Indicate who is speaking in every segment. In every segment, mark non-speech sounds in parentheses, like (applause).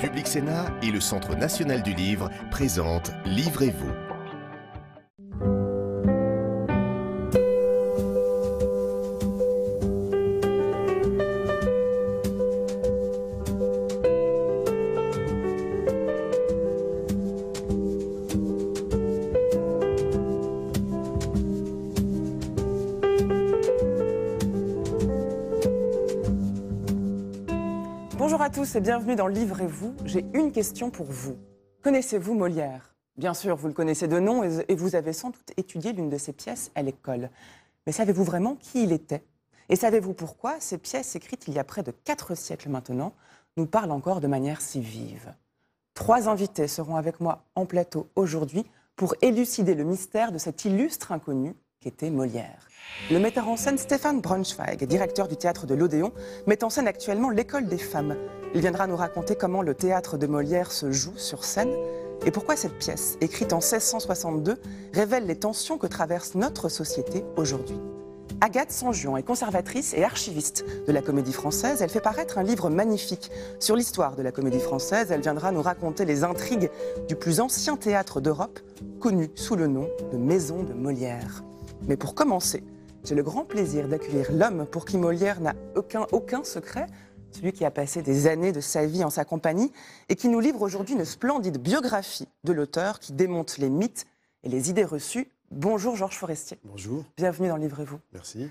Speaker 1: Public Sénat et le Centre national du livre présentent Livrez-vous
Speaker 2: C'est bienvenue dans Livrez-vous. J'ai une question pour vous. Connaissez-vous Molière Bien sûr, vous le connaissez de nom et vous avez sans doute étudié l'une de ses pièces à l'école. Mais savez-vous vraiment qui il était Et savez-vous pourquoi ces pièces, écrites il y a près de quatre siècles maintenant, nous parlent encore de manière si vive Trois invités seront avec moi en plateau aujourd'hui pour élucider le mystère de cet illustre inconnu était Molière. Le metteur en scène Stéphane Braunschweig, directeur du théâtre de l'Odéon, met en scène actuellement l'école des femmes. Il viendra nous raconter comment le théâtre de Molière se joue sur scène et pourquoi cette pièce, écrite en 1662, révèle les tensions que traverse notre société aujourd'hui. Agathe Sanjuan est conservatrice et archiviste de la Comédie Française. Elle fait paraître un livre magnifique sur l'histoire de la Comédie Française. Elle viendra nous raconter les intrigues du plus ancien théâtre d'Europe, connu sous le nom de Maison de Molière. Mais pour commencer, j'ai le grand plaisir d'accueillir l'homme pour qui Molière n'a aucun, aucun secret, celui qui a passé des années de sa vie en sa compagnie et qui nous livre aujourd'hui une splendide biographie de l'auteur qui démonte les mythes et les idées reçues. Bonjour Georges Forestier. Bonjour. Bienvenue dans Livrez-vous. Merci.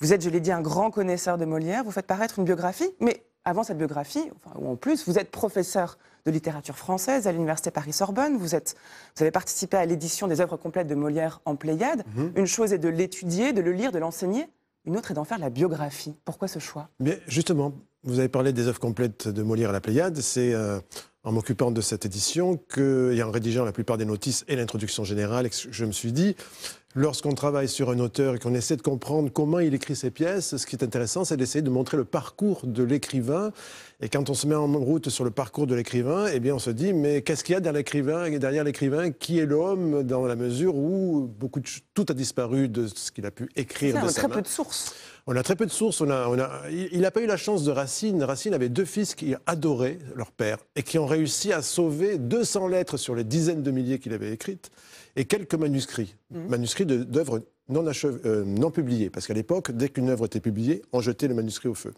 Speaker 2: Vous êtes, je l'ai dit, un grand connaisseur de Molière. Vous faites paraître une biographie, mais avant cette biographie, ou en plus, vous êtes professeur de littérature française à l'université Paris-Sorbonne. Vous, vous avez participé à l'édition des œuvres complètes de Molière en Pléiade. Mhm. Une chose est de l'étudier, de le lire, de l'enseigner. Une autre est d'en faire la biographie. Pourquoi ce choix
Speaker 3: Mais justement, vous avez parlé des œuvres complètes de Molière à la Pléiade. C'est euh, en m'occupant de cette édition que, et en rédigeant la plupart des notices et l'introduction générale, je me suis dit lorsqu'on travaille sur un auteur et qu'on essaie de comprendre comment il écrit ses pièces, ce qui est intéressant, c'est d'essayer de montrer le parcours de l'écrivain. Et quand on se met en route sur le parcours de l'écrivain, eh bien, on se dit, mais qu'est-ce qu'il y a derrière l'écrivain Qui est l'homme dans la mesure où tout a disparu de ce qu'il a pu écrire de on a très peu de sources. On a très peu de sources. il n'a pas eu la chance de Racine. Racine avait deux fils qui adoraient leur père et qui ont réussi à sauver 200 lettres sur les dizaines de milliers qu'il avait écrites et quelques manuscrits, mhm. manuscrits d'œuvres non, euh, non publiées, parce qu'à l'époque, dès qu'une œuvre était publiée, on jetait le manuscrit au feu.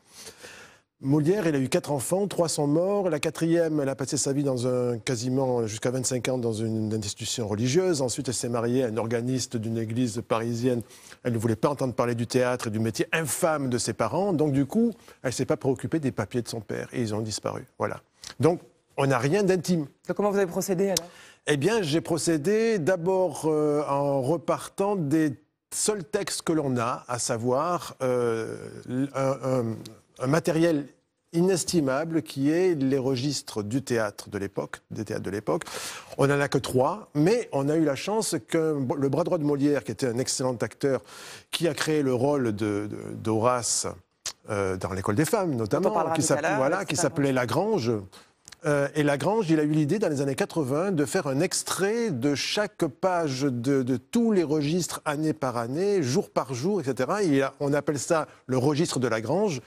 Speaker 3: Molière, elle a eu quatre enfants, trois sont morts. La quatrième, elle a passé sa vie dans un, quasiment jusqu'à 25 ans dans une institution religieuse. Ensuite, elle s'est mariée à un organiste d'une église parisienne. Elle ne voulait pas entendre parler du théâtre et du métier infâme de ses parents. Donc, du coup, elle ne s'est pas préoccupée des papiers de son père et ils ont disparu. Voilà. Donc, on n'a rien d'intime. comment vous avez procédé alors eh bien, j'ai procédé d'abord euh, en repartant des seuls textes que l'on a, à savoir euh, un, matériel inestimable qui est les registres du théâtre de l'époque, des théâtres de l'époque. On n'en a que trois, mais on a eu la chance que le bras droit de Molière, qui était un excellent acteur, qui a créé le rôle d'Horace euh, dans l'école des femmes notamment, qui s'appelait voilà, euh, et Lagrange, il a eu l'idée dans les années 80 de faire un extrait de chaque page de, tous les registres année par année, jour par jour, etc. on appelle ça le registre de Lagrange.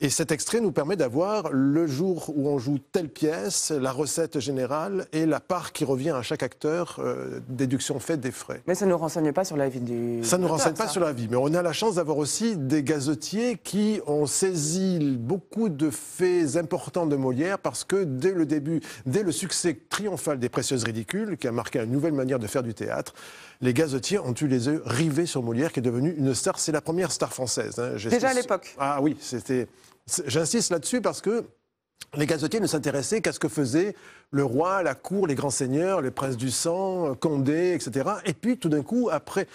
Speaker 3: Et cet extrait nous permet d'avoir le jour où on joue telle pièce, la recette générale et la part qui revient à chaque acteur, euh, déduction faite des frais. Mais
Speaker 2: ça ne nous renseigne pas sur la vie du. Ça ne nous renseigne pas sur
Speaker 3: la vie, mais on a la chance d'avoir aussi des gazetiers qui ont saisi beaucoup de faits importants de Molière parce que dès le début, dès le succès triomphal des Précieuses Ridicules, qui a marqué une nouvelle manière de faire du théâtre, les gazetiers ont eu les yeux rivés sur Molière, qui est devenu une star. C'est la première star française. Hein. Déjà à l'époque. Ah oui, c'était. J'insiste là-dessus parce que les gazetiers ne s'intéressaient qu'à ce que faisaient le roi, la cour, les grands seigneurs, les princes du sang, Condé, etc. Et puis tout d'un coup, après,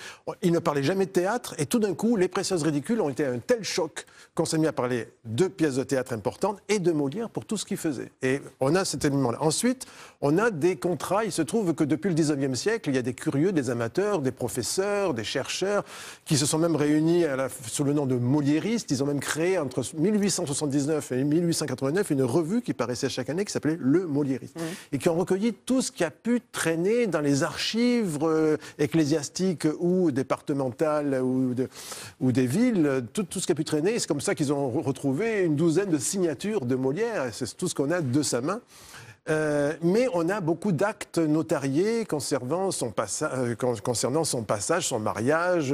Speaker 3: il ne parlait jamais de théâtre, et tout d'un coup, les précieuses ridicules ont été à un tel choc qu'on s'est mis à parler de pièces de théâtre importantes et de Molière pour tout ce qu'il faisait. Et on a cet élément-là. Ensuite, on a des contrats. Il se trouve que depuis le 19e siècle, il y a des curieux, des amateurs, des professeurs, des chercheurs qui se sont même réunis sous le nom de Moliéristes. Ils ont même créé entre 1879 et 1889 une revue qui paraissait chaque année qui s'appelait Le Moliériste. Mm-hmm. et qui ont recueilli tout ce qui a pu traîner dans les archives euh, ecclésiastiques ou départementales ou, des villes, tout, ce qui a pu traîner. C'est comme ça qu'ils ont retrouvé une douzaine de signatures de Molière, c'est tout ce qu'on a de sa main. Euh, mais on a beaucoup d'actes notariés concernant son, euh, concernant son passage, son mariage,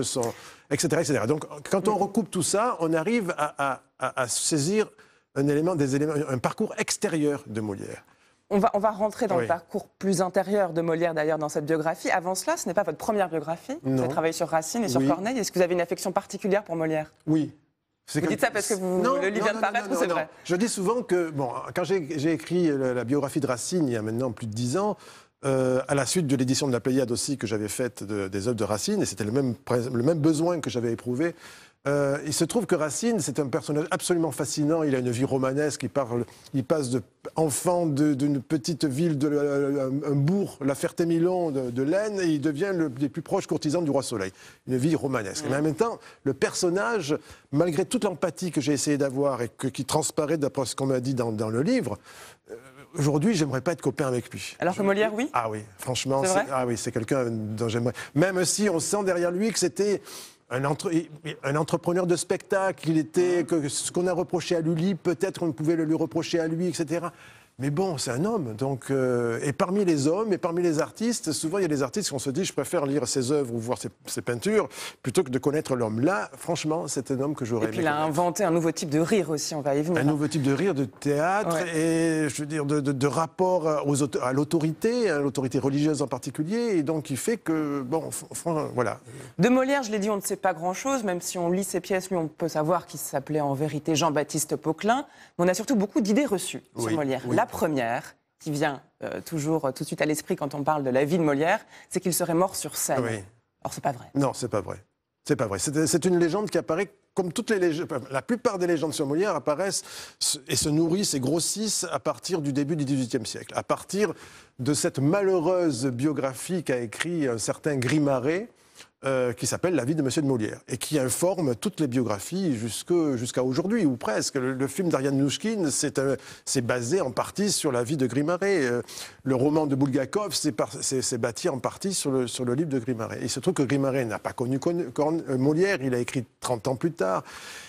Speaker 3: etc., etc., Donc, quand on mm-hmm. recoupe tout ça, on arrive à, saisir un élément, un parcours extérieur de Molière
Speaker 2: on va, on va rentrer dans le parcours plus intérieur de Molière d'ailleurs dans cette biographie. Avant cela, ce n'est pas votre première biographie. Vous avez travaillé sur Racine et sur Corneille. Est-ce que vous avez une affection particulière pour Molière
Speaker 3: Oui. Vous dites ça parce que le livre vient de paraître c'est vrai Je dis souvent que, bon, quand j'ai écrit la, biographie de Racine il y a maintenant plus de dix ans, euh, à la suite de l'édition de la Pléiade aussi que j'avais faite des œuvres de Racine, et c'était le même, le même besoin que j'avais éprouvé euh, il se trouve que Racine, c'est un personnage absolument fascinant. Il a une vie romanesque. Il, il passe de d'une petite ville, de, euh, un, bourg, la Ferté-Milon de, l'Aisne, et il devient le des plus proches courtisans du roi Soleil. Une vie romanesque. Mais en même temps, le personnage, malgré toute l'empathie que j'ai essayé d'avoir et que, qui transparaît d'après ce qu'on m'a dit dans, le livre, euh, aujourd'hui, j'aimerais pas être copain avec lui. Alors que Molière, oui Ah oui, franchement, c'est ah oui, quelqu'un dont j'aimerais. Même si on sent derrière lui que c'était un, entrepreneur de spectacle. Il était ce qu'on a reproché à Lully, peut-être on pouvait le lui reprocher à lui, etc. Mais bon, c'est un homme. Donc, euh, et parmi les hommes et parmi les artistes, souvent il y a des artistes qu'on se dit je préfère lire ses œuvres ou voir ses, peintures plutôt que de connaître l'homme. Là, franchement, c'est un homme que j'aurais aimé. Et puis il a inventé un nouveau type de rire aussi, on va y venir. Un nouveau type de rire, de théâtre et je veux dire de, de, rapport aux, à l'autorité, à l'autorité religieuse en particulier. Et donc, il fait que, bon, voilà. De Molière, je l'ai dit, on ne sait pas grand-chose, même si on lit
Speaker 2: ses pièces, lui, on peut savoir qu'il s'appelait en vérité Jean-Baptiste Poquelin. Mais on a surtout beaucoup d'idées reçues sur Molière. La première, qui vient euh, toujours euh, tout de suite à l'esprit quand on parle de la vie de Molière, c'est qu'il serait mort sur scène. Oui.
Speaker 3: Or, c'est pas vrai. Non, c'est pas vrai. C'est pas vrai. C'est une légende qui apparaît comme toutes les légendes, la plupart des légendes sur Molière apparaissent et se nourrissent et grossissent à partir du début du XVIIIe siècle, à partir de cette malheureuse biographie qu'a écrit un certain Grimaret, euh, qui s'appelle La vie de Monsieur de Molière et qui informe toutes les biographies jusqu'à aujourd'hui, ou presque. Le, film d'Ariane Nouchkine, c'est basé en partie sur la vie de Grimaret. Euh, le roman de Bulgakov, c'est bâti en partie sur le, sur le livre de Grimaret. il se trouve que Grimaret n'a pas connu euh, Molière, il a écrit 30 ans plus tard.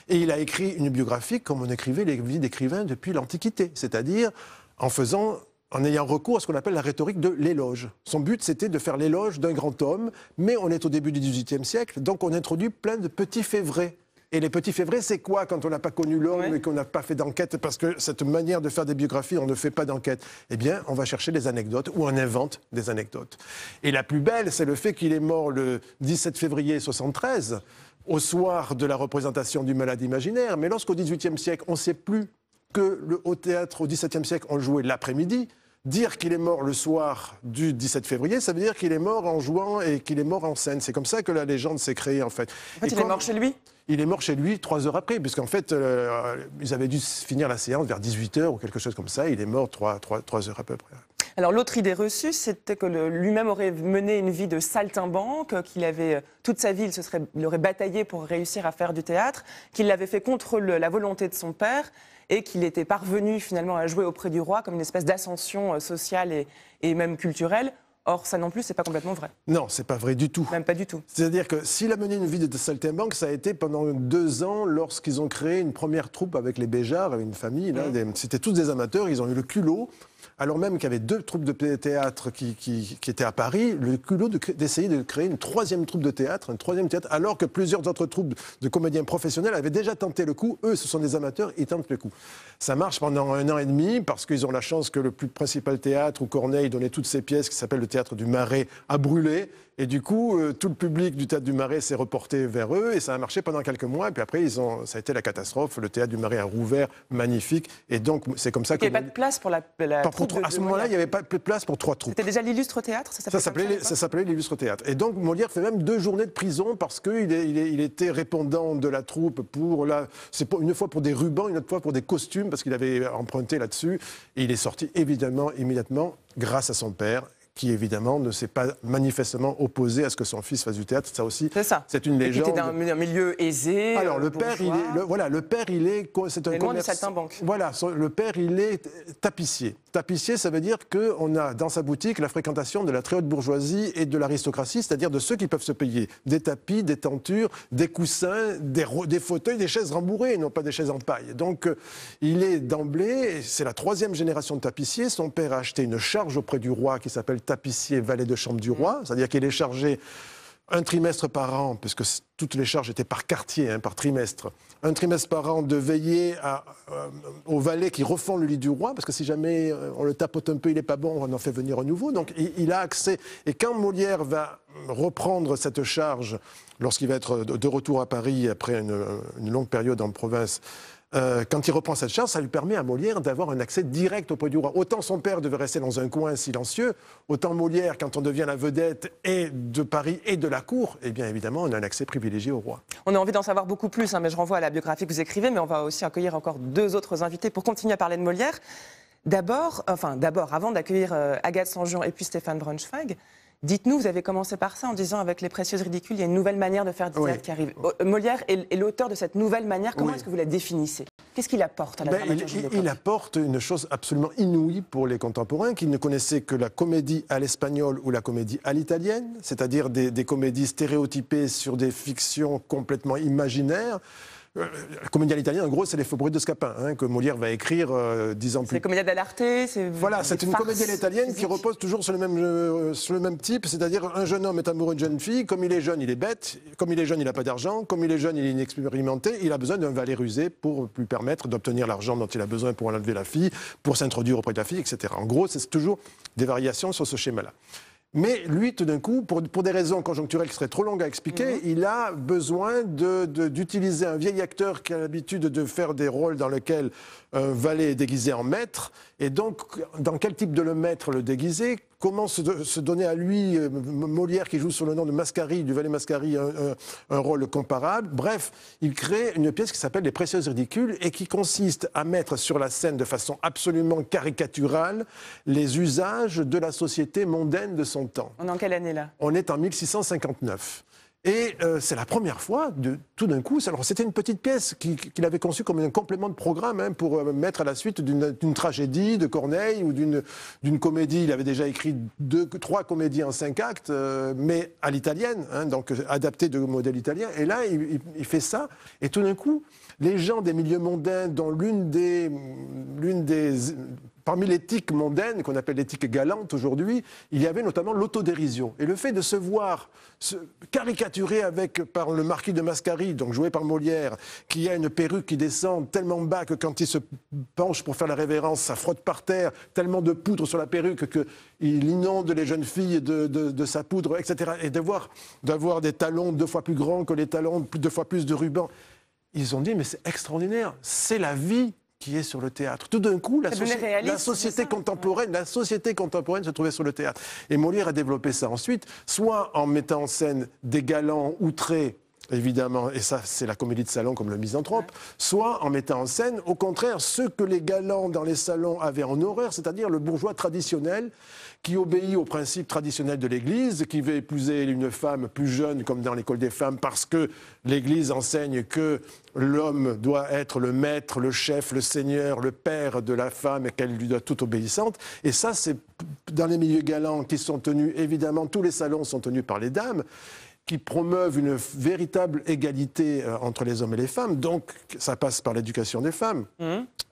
Speaker 3: Et il a écrit une biographie comme on écrivait les vies d'écrivains depuis l'Antiquité, c'est-à-dire en faisant en ayant recours à ce qu'on appelle la rhétorique de l'éloge. Son but, c'était de faire l'éloge d'un grand homme, mais on est au début du XVIIIe siècle, donc on introduit plein de petits faits Et les petits faits c'est quoi quand on n'a pas connu l'homme et qu'on n'a pas fait d'enquête Parce que cette manière de faire des biographies, on ne fait pas d'enquête. Eh bien, on va chercher des anecdotes ou on invente des anecdotes. Et la plus belle, c'est le fait qu'il est mort le 17 février 73, au soir de la représentation du malade imaginaire. Mais lorsqu'au XVIIIe siècle, on ne sait plus que le, au théâtre, au XVIIe siècle, on jouait l'après-midi, dire qu'il est mort le soir du 17 février, ça veut dire qu'il est mort en jouant et qu'il est mort en scène. C'est comme ça que la légende s'est créée, en fait. il est mort chez lui il est mort chez lui trois heures après, puisqu'en fait, euh, euh, ils avaient dû finir la séance vers 18h ou quelque chose comme ça. Il est mort trois, trois, heures à peu près.
Speaker 2: Alors l'autre idée reçue, c'était que lui-même aurait mené une vie de saltimbanque, qu'il avait euh, toute sa vie, il, se serait, aurait bataillé pour réussir à faire du théâtre, qu'il l'avait fait contre la volonté de son père et qu'il était parvenu finalement à jouer auprès du roi comme une espèce d'ascension euh, sociale et, même culturelle. Or, ça non plus, c'est pas complètement
Speaker 3: vrai. Non, c'est pas vrai du tout. Même pas du tout. C'est-à-dire que s'il a mené une vie de saltimbanque, ça a été pendant deux ans lorsqu'ils ont créé une première troupe avec les Béjars, avec une famille. Mm. C'était tous des amateurs, ils ont eu le culot alors même qu'il y avait deux troupes de théâtre qui, étaient à Paris, le culot d'essayer de, créer une troisième troupe de théâtre, un troisième théâtre, alors que plusieurs autres troupes de comédiens professionnels avaient déjà tenté le coup. Eux, ce sont des amateurs, ils tentent le coup. Ça marche pendant un an et demi parce qu'ils ont la chance que le plus principal théâtre où Corneille donnait toutes ses pièces, qui s'appelle le théâtre du Marais, a brûlé et du coup, euh, tout le public du Théâtre du Marais s'est reporté vers eux et ça a marché pendant quelques mois. Et puis après, ils ont, ça a été la catastrophe. Le Théâtre du Marais a rouvert, magnifique. Et donc, c'est comme ça que. Il n'y avait pas
Speaker 2: de place pour la. troupe à ce
Speaker 3: moment-là, il n'y avait pas de place pour trois troupes. C'était
Speaker 2: déjà l'illustre théâtre
Speaker 3: Ça s'appelait l'illustre théâtre. Et donc, Molière fait même deux journées de prison parce qu'il était répondant de la troupe pour la. C'est une fois pour des rubans, une autre fois pour des costumes parce qu'il avait emprunté là-dessus. Et il est sorti évidemment immédiatement grâce à son père qui évidemment ne s'est pas manifestement opposé à ce que son fils fasse du théâtre. Ça aussi, c'est une légende. dans
Speaker 2: un milieu aisé. Alors le père, il est, le,
Speaker 3: voilà, le père, il est, c'est un commerce, Voilà, le père, il est tapissier. Tapissier, ça veut dire qu'on a dans sa boutique la fréquentation de la très haute bourgeoisie et de l'aristocratie, c'est-à-dire de ceux qui peuvent se payer des tapis, des tentures, des coussins, des, des fauteuils, des chaises rembourrées, et non pas des chaises en paille. Donc, euh, il est d'emblée, c'est la troisième génération de tapissier, Son père a acheté une charge auprès du roi qui s'appelle Tapissier, valet de chambre du roi, c'est-à-dire qu'il est chargé un trimestre par an, puisque toutes les charges étaient par quartier, hein, par trimestre, un trimestre par an de veiller à, euh, aux qui refont le lit du roi, parce que si jamais euh, on le tapote un peu, il n'est pas bon, on en fait venir un nouveau. Donc il, a accès. Et quand Molière va reprendre cette charge, lorsqu'il va être de retour à Paris après une, une longue période en province, euh, quand il reprend cette chance, ça lui permet à Molière d'avoir un accès direct auprès du roi. Autant son père devait rester dans un coin silencieux, autant Molière, quand on devient la vedette et de Paris et de la cour, eh bien évidemment, on a un accès privilégié au roi.
Speaker 2: On a envie d'en savoir beaucoup plus, hein, mais je renvoie à la biographie que vous écrivez, mais on va aussi accueillir encore deux autres invités pour continuer à parler de Molière. D'abord, d'abord, avant d'accueillir euh, Agathe Sanjean et puis Stéphane Braunschweig, Dites-nous, vous avez commencé par ça en disant avec Les Précieuses Ridicules, il y a une nouvelle manière de faire du théâtre qui arrive. Molière est, l'auteur de cette nouvelle manière. Comment est-ce que vous la définissez Qu'est-ce qu'il apporte à la ben, il, il,
Speaker 3: apporte une chose absolument inouïe pour les contemporains qui ne connaissaient que la comédie à l'espagnol ou la comédie à l'italienne, c'est-à-dire des comédies stéréotypées sur des fictions complètement imaginaires. Euh, la comédia italienne, en gros, c'est les Faux-Bruits de Scapin, hein, que Molière va écrire euh, dix ans plus.
Speaker 2: C'est Voilà, c'est une comédie italienne qui
Speaker 3: repose toujours sur le même, euh, sur le même type, c'est-à-dire un jeune homme est amoureux d'une jeune fille, comme il est jeune, il est bête, comme il est jeune, il n'a pas d'argent, comme il est jeune, il est inexpérimenté, il a besoin d'un valet rusé pour lui permettre d'obtenir l'argent dont il a besoin pour enlever la fille, pour s'introduire auprès de la fille, etc. En gros, c'est toujours des variations sur ce schéma-là. Mais lui, tout d'un coup, pour, des raisons conjoncturelles qui seraient trop longues à expliquer, mhm. il a besoin d'utiliser un vieil acteur qui a l'habitude de faire des rôles dans lesquels un euh, valet est déguisé en maître. Et donc, dans quel type de le maître le déguiser Comment se, donner à lui, euh, Molière qui joue sur le nom de Mascari, du valet Mascari, un, un rôle comparable Bref, il crée une pièce qui s'appelle Les Précieuses Ridicules et qui consiste à mettre sur la scène de façon absolument caricaturale les usages de la société mondaine de son temps.
Speaker 2: On est en quelle année là
Speaker 3: On est en 1659. Et euh, c'est la première fois, de, tout d'un coup, c'était une petite pièce qu'il avait conçue comme un complément de programme hein, pour euh, mettre à la suite d'une tragédie de Corneille ou d'une comédie. Il avait déjà écrit deux, trois comédies en cinq actes, euh, mais à l'italienne, hein, donc adapté de modèle italien. Et là, il, fait ça, et tout d'un coup, les gens des milieux mondains, dans l'une des, l'une des Parmi l'éthique mondaine, qu'on appelle l'éthique galante aujourd'hui, il y avait notamment l'autodérision. Et le fait de se voir se caricaturer avec, par le marquis de Mascari, donc joué par Molière, qui a une perruque qui descend tellement bas que quand il se penche pour faire la révérence, ça frotte par terre, tellement de poudre sur la perruque qu'il inonde les jeunes filles de, sa poudre, etc. Et d'avoir des talons deux fois plus grands que les talons, deux fois plus de rubans. Ils ont dit, mais c'est extraordinaire, c'est la vie qui est sur le théâtre. Tout d'un coup, la, société contemporaine, la société contemporaine se trouvait sur le théâtre. Et Molière a développé ça ensuite, soit en mettant en scène des galants outrés évidemment, et ça c'est la comédie de salon comme le misanthrope, soit en mettant en scène, au contraire, ceux que les galants dans les salons avaient en horreur, c'est-à-dire le bourgeois traditionnel qui obéit aux principes traditionnels de l'Église, qui veut épouser une femme plus jeune, comme dans l'école des femmes, parce que l'Église enseigne que l'homme doit être le maître, le chef, le seigneur, le père de la femme et qu'elle lui doit toute obéissante. Et ça, c'est dans les milieux galants qui sont tenus, évidemment, tous les salons sont tenus par les dames qui promeuvent une véritable égalité euh, entre les hommes et les femmes, donc ça passe par l'éducation des femmes. Mmh.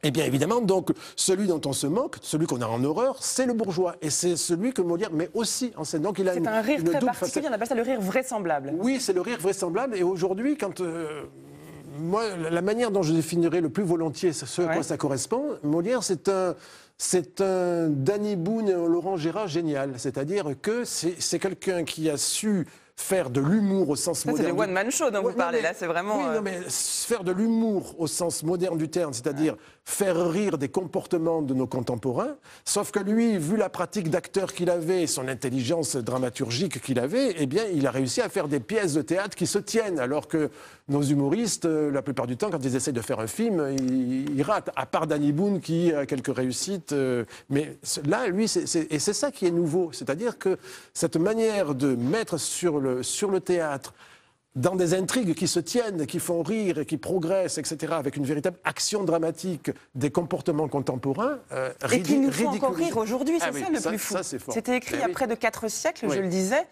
Speaker 3: Et eh bien évidemment, donc celui dont on se manque, celui qu'on a en horreur, c'est le bourgeois. Et c'est celui que Molière met aussi en scène. Donc il a un rire très particulier, on appelle ça le rire vraisemblable. Oui, c'est le rire vraisemblable. Et aujourd'hui, quand. Euh, moi, la manière dont je définirais le plus volontiers ce à quoi ça correspond, Molière, c'est un, c'est un Danny Boone et un Laurent Gérard génial. C'est-à-dire que c'est, quelqu'un qui a su faire de l'humour au sens moderne. C'est le one-man
Speaker 2: show dont vous parlez, là, c'est vraiment. Oui, non, euh, mais
Speaker 3: faire de l'humour au sens moderne du terme, c'est-à-dire faire rire des comportements de nos contemporains, sauf que lui, vu la pratique d'acteur qu'il avait, son intelligence dramaturgique qu'il avait, eh bien, il a réussi à faire des pièces de théâtre qui se tiennent, alors que nos humoristes, euh, la plupart du temps, quand ils essaient de faire un film, ils, ratent, à part Danny Boone qui a quelques réussites. Euh, mais là, lui, et c'est ça qui est nouveau, c'est-à-dire que cette manière de mettre sur le, sur le théâtre dans des intrigues qui se tiennent, qui font rire qui progressent, etc., avec une véritable action dramatique des comportements contemporains. Euh, et qui nous font encore rire aujourd'hui, c'est ah ça le plus fou. C'était écrit eh il y a près de
Speaker 2: quatre siècles, je le disais.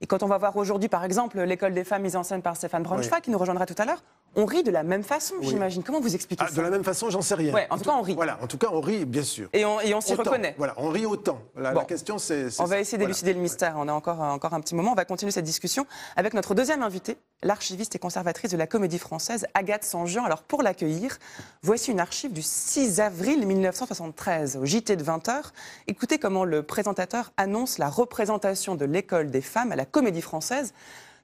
Speaker 2: Et quand on va voir aujourd'hui, par exemple, l'école des femmes mise en scène par Stéphane Braunschweig, qui nous rejoindra tout à l'heure, on rit de la même façon, j'imagine.
Speaker 3: Comment vous expliquez ah, ça De la même façon, j'en sais rien. en, tout cas, on rit. Voilà, en tout cas, on rit, bien sûr. Et on, s'y reconnaît. Voilà, on rit autant. La, question, c'est. On va essayer d'élucider
Speaker 2: le mystère. On a encore, encore un petit moment. On va continuer cette discussion avec notre deuxième invité, l'archiviste et conservatrice de la Comédie Française, Agathe Sanjean. Alors, pour l'accueillir, voici une archive du 6 avril 1973, au JT de 20h. Écoutez comment le présentateur annonce la représentation de l'école des femmes à la Comédie Française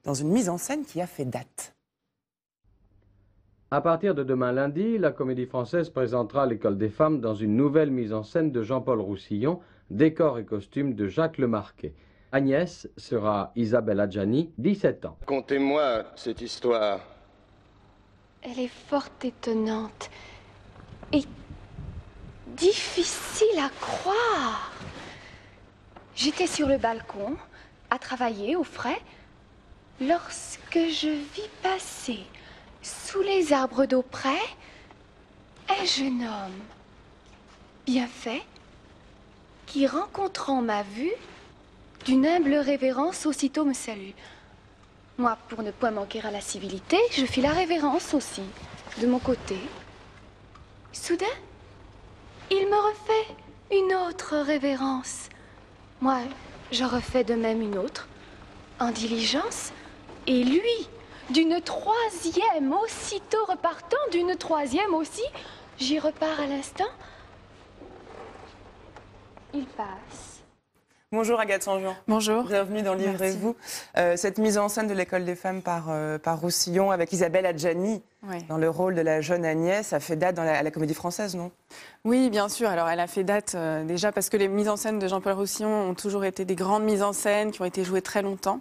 Speaker 2: dans une mise en scène qui a fait date. À partir de demain lundi, la Comédie Française présentera l'École des femmes dans une nouvelle mise en scène de Jean-Paul Roussillon, décor et costumes de Jacques Lemarquet. Agnès sera Isabelle Adjani, 17 ans.
Speaker 3: Contez-moi cette histoire.
Speaker 4: Elle est fort étonnante et difficile à croire. J'étais sur le balcon, à travailler au frais, lorsque je vis passer sous les arbres d'auprès, un jeune homme bien fait qui, rencontrant ma vue, d'une humble révérence aussitôt me salue. Moi, pour ne point manquer à la civilité, je fis la révérence aussi, de mon côté. Soudain, il me refait une autre révérence. Moi, je refais de même une autre, en diligence, et lui, d'une troisième, aussitôt repartant, d'une troisième aussi. J'y repars à l'instant.
Speaker 2: Il passe. Bonjour Agathe saint Bonjour. Bienvenue dans Livrez-vous. Euh, cette mise en scène de l'école des femmes par, euh, par Roussillon avec Isabelle Adjani dans le rôle de la jeune Agnès, ça fait date dans la, à la comédie française, non Oui, bien sûr. Alors elle a fait date
Speaker 4: euh, déjà parce que les mises en scène de Jean-Paul Roussillon ont toujours été des grandes mises en scène qui ont été jouées très longtemps.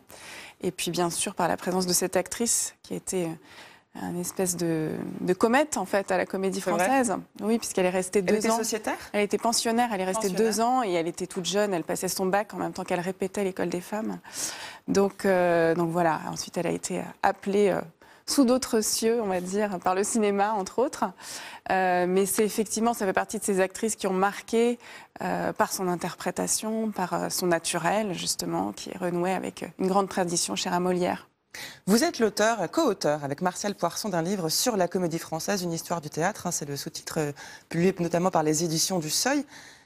Speaker 4: Et puis, bien sûr, par la présence de cette actrice qui a été euh, un espèce de, comète en fait à la comédie française. Oui, puisqu'elle est restée deux ans... elle était ans. Sociétaire elle était pensionnaire, elle est restée deux ans et elle était toute jeune, elle passait son bac en même temps qu'elle répétait l'école des femmes. Donc, euh, donc voilà, ensuite elle a été euh, appelée sous d'autres cieux, on va dire, par le cinéma, entre autres. Euh, mais c'est effectivement, ça fait partie de ces actrices qui ont marqué euh, par son interprétation, par euh, son naturel, justement, qui est renoué avec une grande tradition chère à Molière.
Speaker 2: Vous êtes l'auteur, co-auteur avec Martial Poisson d'un livre sur la comédie française, une histoire du théâtre. Hein, c'est le sous-titre publié notamment par les éditions du Seuil.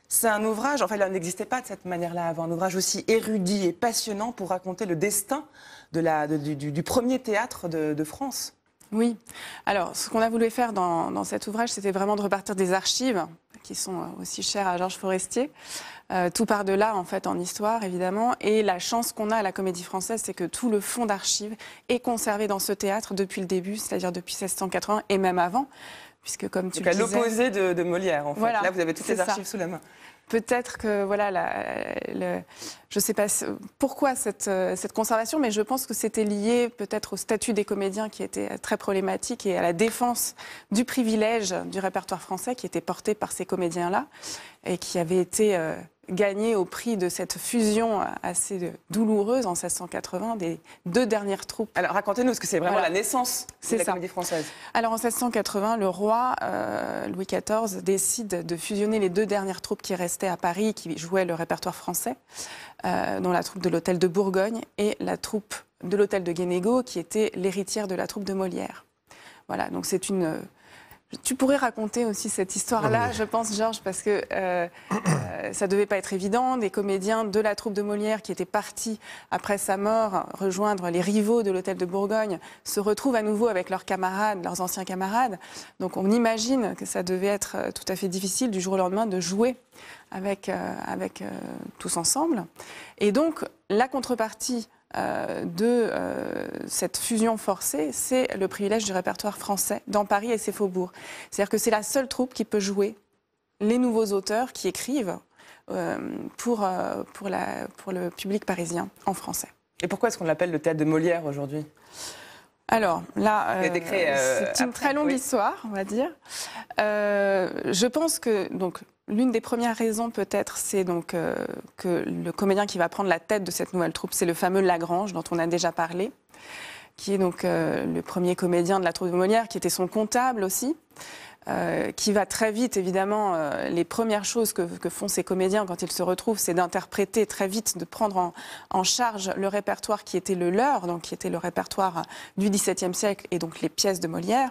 Speaker 2: C'est un ouvrage, en fait, il n'existait pas de cette manière-là avant, un ouvrage aussi érudit et passionnant pour raconter le destin du, premier théâtre de, France. Oui. Alors, ce
Speaker 4: qu'on a voulu faire dans, cet ouvrage, c'était vraiment de repartir des archives qui sont aussi chères à Georges Forestier. Euh, tout par delà en fait, en histoire, évidemment. Et la chance qu'on a à la Comédie Française, c'est que tout le fond d'archives est conservé dans ce théâtre depuis le début, c'est-à-dire depuis 1680 et même avant puisque comme tu l'opposé
Speaker 2: de, Molière, en fait. là, vous avez tous ces archives sous
Speaker 4: la main peut-être que voilà, la, je ne sais pas pourquoi cette, euh, cette, conservation, mais je pense que c'était lié peut-être au statut des comédiens qui était très problématique et à la défense du privilège du répertoire français qui était porté par ces comédiens-là et qui avait été euh, gagné au prix de cette fusion assez douloureuse en 1680 des deux dernières troupes. Alors racontez-nous, est-ce que c'est vraiment la naissance de la ça. comédie française. Alors en 1680, le roi euh, Louis XIV décide de fusionner les deux dernières troupes qui restaient à Paris, qui jouaient le répertoire français, euh, dont la troupe de l'Hôtel de Bourgogne et la troupe de l'Hôtel de Guénégaud, qui était l'héritière de la troupe de Molière. Voilà, donc c'est une tu pourrais raconter aussi cette histoire-là, je pense, Georges, parce que euh, euh, ça devait pas être évident. Des comédiens de la troupe de Molière qui étaient partis après sa mort rejoindre les rivaux de l'hôtel de Bourgogne se retrouvent à nouveau avec leurs camarades, leurs anciens camarades. Donc on imagine que ça devait être euh, tout à fait difficile du jour au lendemain de jouer avec, euh, avec tous ensemble. Et donc la contrepartie euh, de euh, cette fusion forcée, c'est le privilège du répertoire français dans Paris et ses faubourgs. C'est-à-dire que c'est la seule troupe qui peut jouer les nouveaux auteurs qui écrivent euh, pour, pour, la, pour le public parisien en français.
Speaker 2: Et pourquoi est-ce qu'on l'appelle le théâtre de Molière aujourd'hui
Speaker 4: alors là, c'est une très longue histoire, on va dire. je pense que donc L'une des premières raisons, peut-être, c'est donc euh, que le comédien qui va prendre la tête de cette nouvelle troupe, c'est le fameux Lagrange, dont on a déjà parlé, qui est donc euh, le premier comédien de la troupe de Molière, qui était son comptable aussi. Euh, qui va très vite, évidemment. Euh, les premières choses que, font ces comédiens quand ils se retrouvent, c'est d'interpréter très vite, de prendre en, en, charge le répertoire qui était le leur, donc qui était le répertoire du XVIIe siècle et donc les pièces de Molière.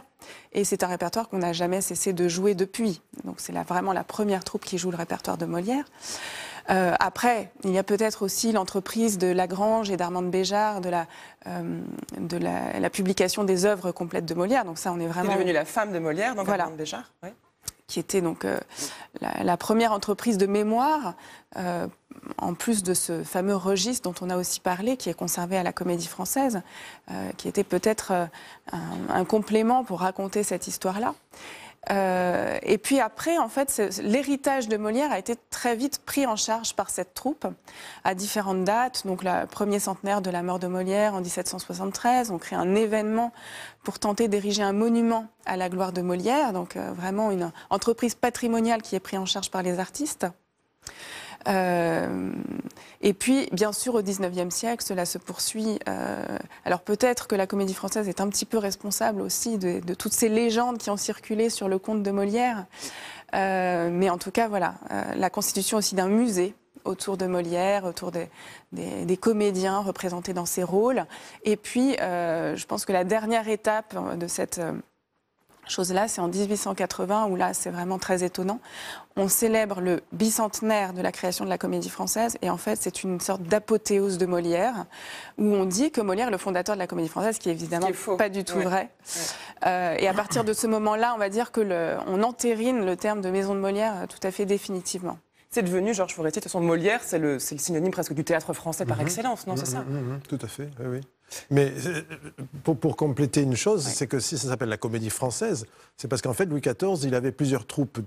Speaker 4: Et c'est un répertoire qu'on n'a jamais cessé de jouer depuis. Donc c'est là vraiment la première troupe qui joue le répertoire de Molière. Euh, après, il y a peut-être aussi l'entreprise de Lagrange et d'Armand Béjart de, la, euh, de la, publication des œuvres complètes de Molière. Donc ça, on est vraiment... devenue
Speaker 2: la femme de Molière, donc voilà. Béjart.
Speaker 4: qui était donc euh, la, première entreprise de mémoire, en plus de ce fameux registre dont on a aussi parlé, qui est conservé à la Comédie Française, qui était peut-être un, un, complément pour raconter cette histoire-là. Euh, et puis après, en fait, l'héritage de Molière a été très vite pris en charge par cette troupe à différentes dates. Donc, le premier centenaire de la mort de Molière en 1773, on crée un événement pour tenter d'ériger un monument à la gloire de Molière. Donc, euh, vraiment une entreprise patrimoniale qui est prise en charge par les artistes. Euh, et puis, bien sûr, au XIXe siècle, cela se poursuit. Euh, alors peut-être que la comédie française est un petit peu responsable aussi de, toutes ces légendes qui ont circulé sur le conte de Molière. Euh, mais en tout cas, voilà, la constitution aussi d'un musée autour de Molière, autour des, des, comédiens représentés dans ses rôles. Et puis, je pense que la dernière étape de cette Chose là, c'est en 1880 où là, c'est vraiment très étonnant. On célèbre le bicentenaire de la création de la Comédie Française et en fait, c'est une sorte d'apothéose de Molière où on dit que Molière est le fondateur de la Comédie Française, ce qui est évidemment pas du tout vrai. Euh, et à partir de ce moment-là, on va dire que le, on entérine le terme de maison de Molière euh, tout à fait définitivement
Speaker 2: c'est devenu Georges Forestier. De toute façon, Molière, c'est le, synonyme presque du théâtre français par mhm. excellence, non C'est ça mhm,
Speaker 3: mhm, Tout à fait, oui, oui. Mais euh, pour, compléter une chose, c'est que si ça s'appelle la comédie française, c'est parce qu'en fait, Louis XIV, il avait plusieurs troupes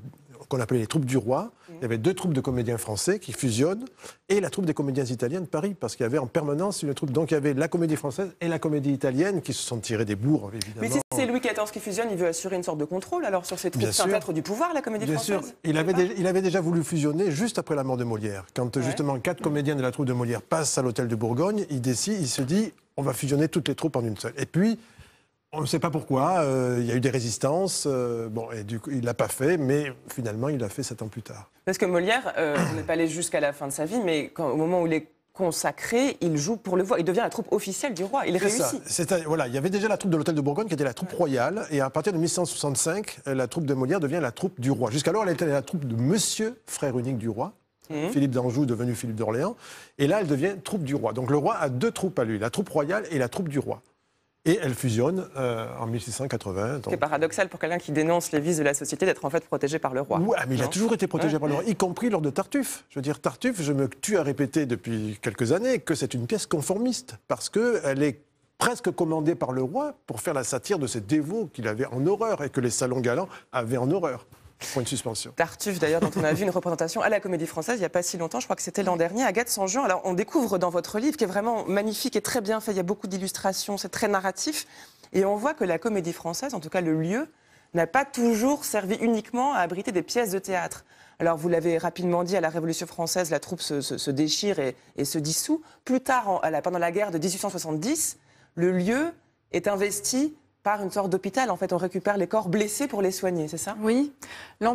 Speaker 3: qu'on appelait les troupes du roi, il y avait deux troupes de comédiens français qui fusionnent et la troupe des comédiens italiens de Paris, parce qu'il y avait en permanence une troupe. Donc il y avait la comédie française et la comédie italienne qui se sont tirées des bourres, évidemment. Mais si
Speaker 2: c'est Louis XIV qui fusionne, il veut assurer une sorte de contrôle alors sur ces troupes. C'est un théâtre du pouvoir, la comédie Bien française sûr. Il avait,
Speaker 3: déjà, voulu fusionner juste après la mort de Molière. Quand justement quatre comédiens de la troupe de Molière passent à l'hôtel de Bourgogne, il décide, il se dit on va fusionner toutes les troupes en une seule. Et puis, on ne sait pas pourquoi. Euh, il y a eu des résistances. Euh, bon, et du coup, il l'a pas fait, mais finalement, il l'a fait sept ans plus tard.
Speaker 2: Parce que Molière, euh, n'est pas allé jusqu'à la fin de sa vie, mais quand, au moment où il est consacré, il joue pour le roi. Il devient la troupe officielle du roi. Il réussit.
Speaker 3: Voilà, il y avait déjà la troupe de l'hôtel de Bourgogne qui était la troupe royale, et à partir de 1665, la troupe de Molière devient la troupe du roi. Jusqu'alors, elle était la troupe de Monsieur, frère unique du roi, mhm. Philippe d'Anjou devenu Philippe d'Orléans. Et là, elle devient troupe du roi. Donc le roi a deux troupes à lui, la troupe royale et la troupe du roi et elle fusionne euh, en 1680. C'est
Speaker 2: paradoxal pour quelqu'un qui dénonce les vices de la société d'être en fait protégé par le roi. Oui, mais il a toujours été protégé par le roi, y
Speaker 3: compris lors de Tartuffe. Je veux dire, Tartuffe, je me tue à répéter depuis quelques années que c'est une pièce conformiste, parce qu'elle est presque commandée par le roi pour faire la satire de ses dévots qu'il avait en horreur et que les salons galants avaient en horreur. Point une suspension. Tartuffe, d'ailleurs, dont on a vu
Speaker 2: une représentation à la Comédie Française il n'y a pas si longtemps, je crois que c'était l'an dernier, Agathe Saint-Jean. Alors, on découvre dans votre livre, qui est vraiment magnifique et très bien fait, il y a beaucoup d'illustrations, c'est très narratif, et on voit que la Comédie Française, en tout cas le lieu, n'a pas toujours servi uniquement à abriter des pièces de théâtre. Alors, vous l'avez rapidement dit, à la Révolution française, la troupe se, déchire et, se dissout. Plus tard, pendant la guerre de 1870, le lieu est investi par une sorte d'hôpital. En fait, on récupère les corps blessés pour les soigner, c'est ça Oui. une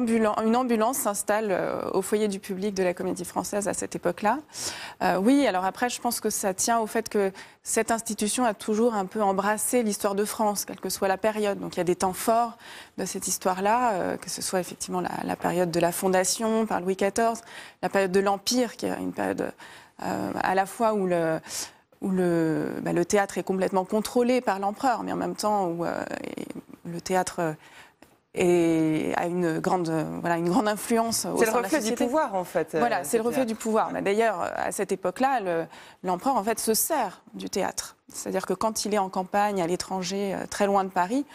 Speaker 2: ambulance s'installe euh, au foyer du public
Speaker 4: de la Comédie Française à cette époque-là. Euh, oui, alors après, je pense que ça tient au fait que cette institution a toujours un peu embrassé l'histoire de France, quelle que soit la période. Donc il y a des temps forts de cette histoire-là, euh, que ce soit effectivement la, période de la Fondation par Louis XIV, la période de l'Empire, qui est une période... à la fois où le, où le, bah, le, théâtre est complètement contrôlé par l'empereur, mais en même temps où euh, le théâtre euh, a une grande, euh, voilà, une grande influence au sein de la C'est le reflet du pouvoir, en fait. Voilà, c'est le reflet du pouvoir. D'ailleurs, à cette époque-là, l'empereur, en fait, se sert du théâtre. C'est-à-dire que quand il est en campagne, à l'étranger, très loin de Paris,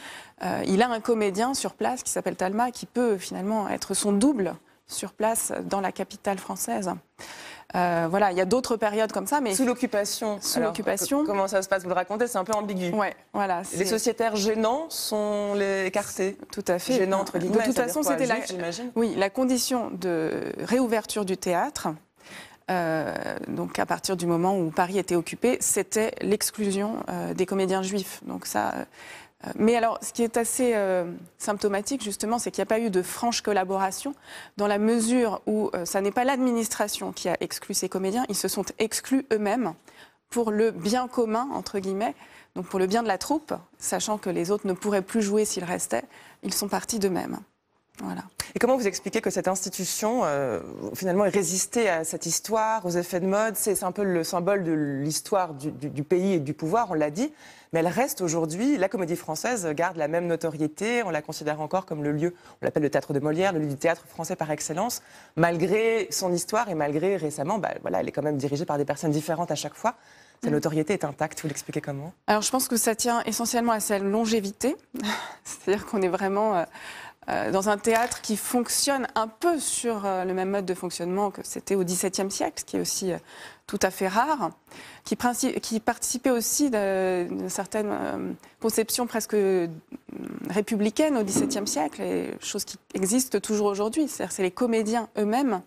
Speaker 4: il a un comédien sur place qui s'appelle Talma, qui peut finalement être son double sur place dans la capitale française. Euh, voilà, il y a d'autres périodes comme ça, mais sous l'occupation. Sous l'occupation.
Speaker 2: Comment ça se passe Vous le racontez, c'est un peu ambigu. Ouais, voilà. Les sociétaires gênants sont les écartés. Tout à fait. Gênants entre guillemets. De toute façon, c'était la.
Speaker 4: Oui, la condition de réouverture du théâtre. Euh, donc à partir du moment où Paris était occupé, c'était l'exclusion euh, des comédiens juifs. Donc ça, euh, mais alors, ce qui est assez euh, symptomatique, justement, c'est qu'il n'y a pas eu de franche collaboration, dans la mesure où euh, ça n'est pas l'administration qui a exclu ces comédiens, ils se sont exclus eux-mêmes pour le bien commun, entre guillemets, donc pour le bien de la troupe, sachant que les autres ne pourraient plus jouer s'ils restaient, ils sont partis d'eux-mêmes.
Speaker 2: Voilà. Et comment vous expliquez que cette institution, finalement, ait à cette histoire, aux effets de mode C'est un peu le symbole de l'histoire du, pays et du pouvoir, on l'a dit mais elle reste aujourd'hui, la comédie française garde la même notoriété, on la considère encore comme le lieu, on l'appelle le théâtre de Molière, le lieu du théâtre français par excellence, malgré son histoire et malgré récemment, bah, voilà, elle est quand même dirigée par des personnes différentes à chaque fois. Sa mm. notoriété est intacte, vous l'expliquez comment
Speaker 4: Alors je pense que ça tient essentiellement à sa longévité, (laughs) c'est-à-dire qu'on est vraiment... Euh, euh, dans un théâtre qui fonctionne un peu sur euh, le même mode de fonctionnement que c'était au XVIIe siècle, ce qui est aussi euh, tout à fait rare, qui, qui participait aussi d'une certaine conception presque mm, républicaine au XVIIe siècle, et chose qui existe toujours aujourd'hui. C'est-à-dire c'est les comédiens eux-mêmes